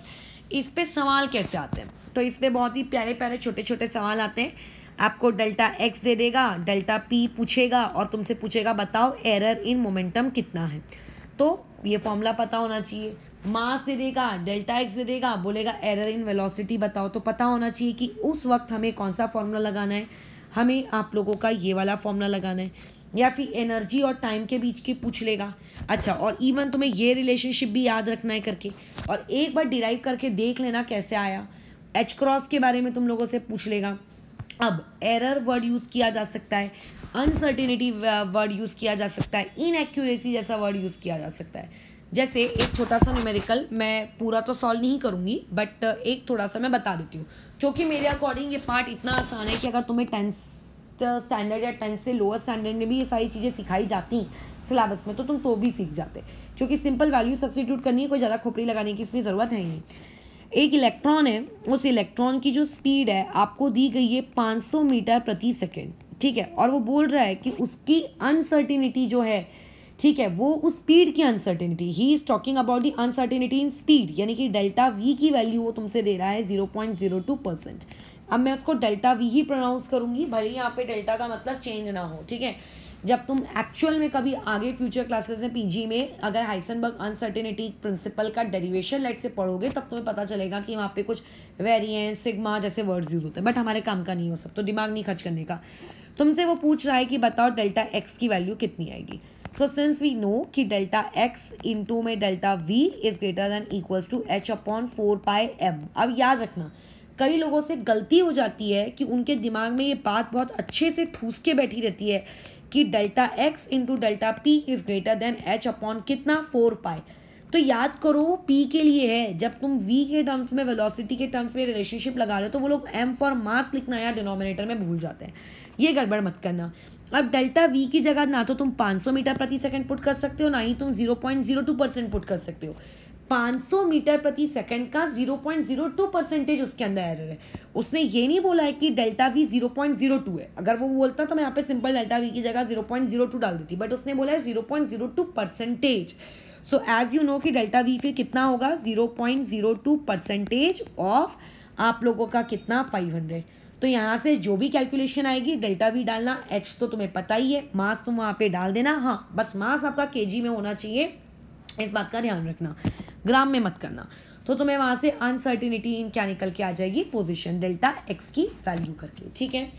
इस पर सवाल कैसे आते हैं तो इस पर बहुत ही प्यारे प्यारे छोटे छोटे सवाल आते हैं आपको डेल्टा एक्स दे देगा डेल्टा पी पूछेगा और तुमसे पूछेगा बताओ एरर इन मोमेंटम कितना है तो ये फॉर्मूला पता होना चाहिए मास दे देगा डेल्टा एक्स दे देगा बोलेगा एरर इन वेलोसिटी बताओ तो पता होना चाहिए कि उस वक्त हमें कौन सा फॉर्मूला लगाना है हमें आप लोगों का ये वाला फॉर्मूला लगाना है या फिर एनर्जी और टाइम के बीच की पूछ लेगा अच्छा और इवन तुम्हें ये रिलेशनशिप भी याद रखना है करके और एक बार डिराइव करके देख लेना कैसे आया एच क्रॉस के बारे में तुम लोगों से पूछ लेगा अब एरर वर्ड यूज़ किया जा सकता है अनसर्टिनिटी वर्ड यूज़ किया जा सकता है इनएक्यूरेसी जैसा वर्ड यूज़ किया जा सकता है जैसे एक छोटा सा न्यूमेरिकल मैं पूरा तो सॉल्व नहीं करूँगी बट uh, एक थोड़ा सा मैं बता देती हूँ क्योंकि मेरे अकॉर्डिंग ये पार्ट इतना आसान है कि अगर तुम्हें टेंथ स्टैंडर्ड uh, या टेंथ से लोअर स्टैंडर्ड में भी ये सारी चीज़ें सिखाई जाती सिलेबस में तो तुम तो भी सीख जाते क्योंकि सिंपल वैल्यू सब्सटीट्यूट करनी है कोई ज़्यादा खोपड़ी लगाने की इसमें ज़रूरत है ही नहीं एक इलेक्ट्रॉन है उस इलेक्ट्रॉन की जो स्पीड है आपको दी गई है 500 मीटर प्रति सेकेंड ठीक है और वो बोल रहा है कि उसकी अनसर्टिनिटी जो है ठीक है वो उस स्पीड की अनसर्टिनिटी ही is talking about the uncertainty in speed यानी कि डेल्टा वी की वैल्यू वो तुमसे दे रहा है zero point zero two percent अब मैं उसको डेल्टा वी ही प्रोनाउंस करूँगी भले यहाँ पे डेल्टा का मतलब चेंज ना हो ठीक है जब तुम एक्चुअल में कभी आगे फ्यूचर क्लासेस में पीजी में अगर हाइसनबर्ग अनसर्टेनिटी प्रिंसिपल का डेरिवेशन लाइट से पढ़ोगे तब तुम्हें पता चलेगा कि वहाँ पे कुछ वेरिएंस सिग्मा जैसे वर्ड्स यूज़ होते हैं बट हमारे काम का नहीं हो सकता तो दिमाग नहीं खर्च करने का तुमसे वो पूछ रहा है कि बताओ डेल्टा एक्स की वैल्यू कितनी आएगी सो सिंस वी नो कि डेल्टा एक्स इन टू में delta v is greater than equals to h upon four pi m अब याद रखना कई लोगों से गलती हो जाती है कि उनके दिमाग में ये बात बहुत अच्छे से ठूस के बैठी रहती है कि delta x into delta p is greater than h upon कितना फोर पाई तो याद करो p के लिए है जब तुम v के टर्म्स में वेलोसिटी के टर्म्स में रिलेशनशिप लगा रहे हो तो वो लोग m फॉर मास लिखना यार डिनोमिनेटर में भूल जाते हैं ये गड़बड़ मत करना अब डेल्टा v की जगह ना तो तुम 500 मीटर प्रति सेकंड पुट कर सकते हो ना ही तुम 0.02 परसेंट पुट कर सकते हो 500 मीटर प्रति सेकंड का 0.02 परसेंटेज उसके अंदर एरर है उसने ये नहीं बोला है कि डेल्टा वी 0.02 है अगर वो बोलता तो मैं यहाँ पे सिंपल डेल्टा वी की जगह 0.02 डाल देती बट उसने बोला है 0.02 percentage so as you know कि डेल्टा वी फिर कितना होगा 0.02 परसेंटेज ऑफ आप लोगों का कितना 500 तो यहाँ से जो भी कैलकुलेशन आएगी डेल्टा वी डालना एच तो तुम्हें पता ही है मास तुम वहाँ पर डाल देना हाँ बस मास आपका के में होना चाहिए इस बात का ध्यान रखना ग्राम में मत करना तो तुम्हें वहाँ से अनसर्टिनिटी इन क्या निकल के आ जाएगी पोजिशन डेल्टा एक्स की वैल्यू करके ठीक है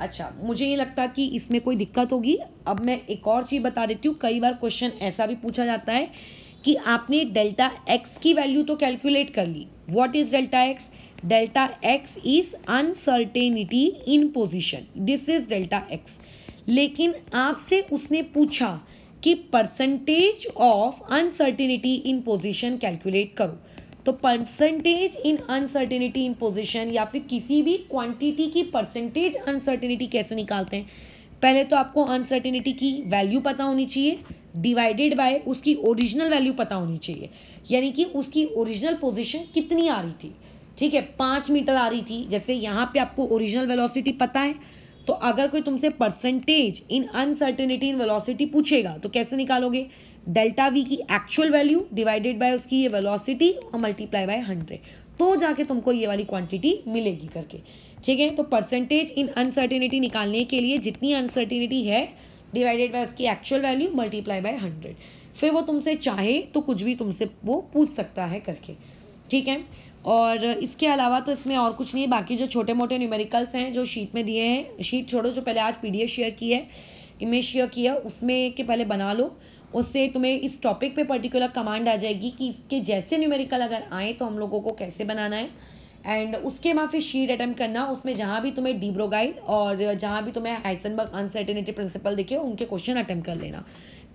अच्छा मुझे ये लगता कि इसमें कोई दिक्कत होगी अब मैं एक और चीज़ बता देती हूँ कई बार क्वेश्चन ऐसा भी पूछा जाता है कि आपने डेल्टा एक्स की वैल्यू तो कैलकुलेट कर ली what is delta x delta x is uncertainty in position this is delta x लेकिन आपसे उसने पूछा कि percentage of uncertainty in position calculate करो तो percentage in uncertainty in position या फिर किसी भी क्वांटिटी की परसेंटेज अनसर्टिनिटी कैसे निकालते हैं पहले तो आपको अनसर्टिनिटी की वैल्यू पता होनी चाहिए डिवाइडेड बाय उसकी ओरिजिनल वैल्यू पता होनी चाहिए यानी कि उसकी ओरिजिनल पोजिशन कितनी आ रही थी ठीक है पाँच मीटर आ रही थी जैसे यहाँ पे आपको ओरिजिनल वेलोसिटी पता है तो अगर कोई तुमसे percentage in uncertainty in velocity पूछेगा तो कैसे निकालोगे डेल्टा वी की एक्चुअल वैल्यू डिवाइडेड बाय उसकी ये वेलोसिटी और मल्टीप्लाई बाय हंड्रेड तो जाके तुमको ये वाली क्वांटिटी मिलेगी करके ठीक है तो परसेंटेज इन अनसर्टेनिटी निकालने के लिए जितनी अनसर्टेनिटी है डिवाइडेड बाय उसकी actual value multiply by hundred फिर वो तुमसे चाहे तो कुछ भी तुमसे वो पूछ सकता है करके ठीक है और इसके अलावा तो इसमें और कुछ नहीं है बाकी जो छोटे मोटे न्यूमेरिकल्स हैं जो शीट में दिए हैं शीट छोड़ो जो पहले आज पीडीएफ शेयर की है इमेज शेयर की है उसमें के पहले बना लो उससे तुम्हें इस टॉपिक पे पर्टिकुलर कमांड आ जाएगी कि इसके जैसे न्यूमेरिकल अगर आए तो हम लोगों को कैसे बनाना है एंड उसके बाद फिर शीट अटैम्प्ट करना उसमें जहाँ भी तुम्हें डीब्रोगाइड और जहाँ भी तुम्हें आइसनबर्ग अनसर्टिनिटी प्रिंसिपल दिखे उनके क्वेश्चन अटैम्प्ट कर लेना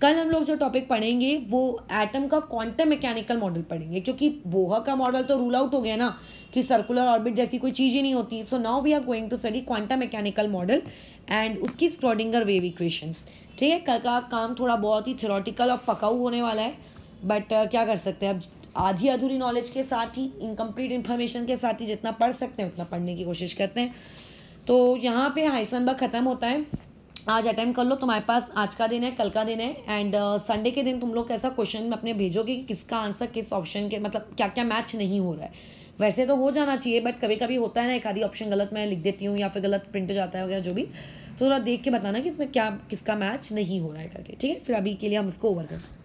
कल हम लोग जो टॉपिक पढ़ेंगे वो एटम का क्वांटम मैकेनिकल मॉडल पढ़ेंगे क्योंकि बोहा का मॉडल तो रूल आउट हो गया ना कि सर्कुलर ऑर्बिट जैसी कोई चीज़ ही नहीं होती so now we are going to study quantum mechanical model and उसकी स्क्रॉडिंगर वेव इक्वेशंस ठीक है कल का काम थोड़ा बहुत ही थ्योरेटिकल और पकाऊ होने वाला है बट uh, क्या कर सकते हैं अब आधी अधूरी नॉलेज के साथ ही इनकम्प्लीट इन्फॉर्मेशन के साथ ही जितना पढ़ सकते हैं उतना पढ़ने की कोशिश करते हैं तो यहाँ पे हाइसनबर्ग ख़त्म होता है आज अटेम्प्ट कर लो तुम्हारे पास आज का दिन है कल का दिन है एंड संडे uh, के दिन तुम लोग ऐसा क्वेश्चन अपने भेजोगे कि किसका आंसर किस ऑप्शन के मतलब क्या क्या मैच नहीं हो रहा है वैसे तो हो जाना चाहिए बट कभी कभी होता है ना एक आधी ऑप्शन गलत मैं लिख देती हूँ या फिर गलत प्रिंट हो जाता है वगैरह जो भी तो थोड़ा देख के बताना कि इसमें क्या किसका मैच नहीं हो रहा है करके ठीक है फिर अभी के लिए हम इसको ओवर करें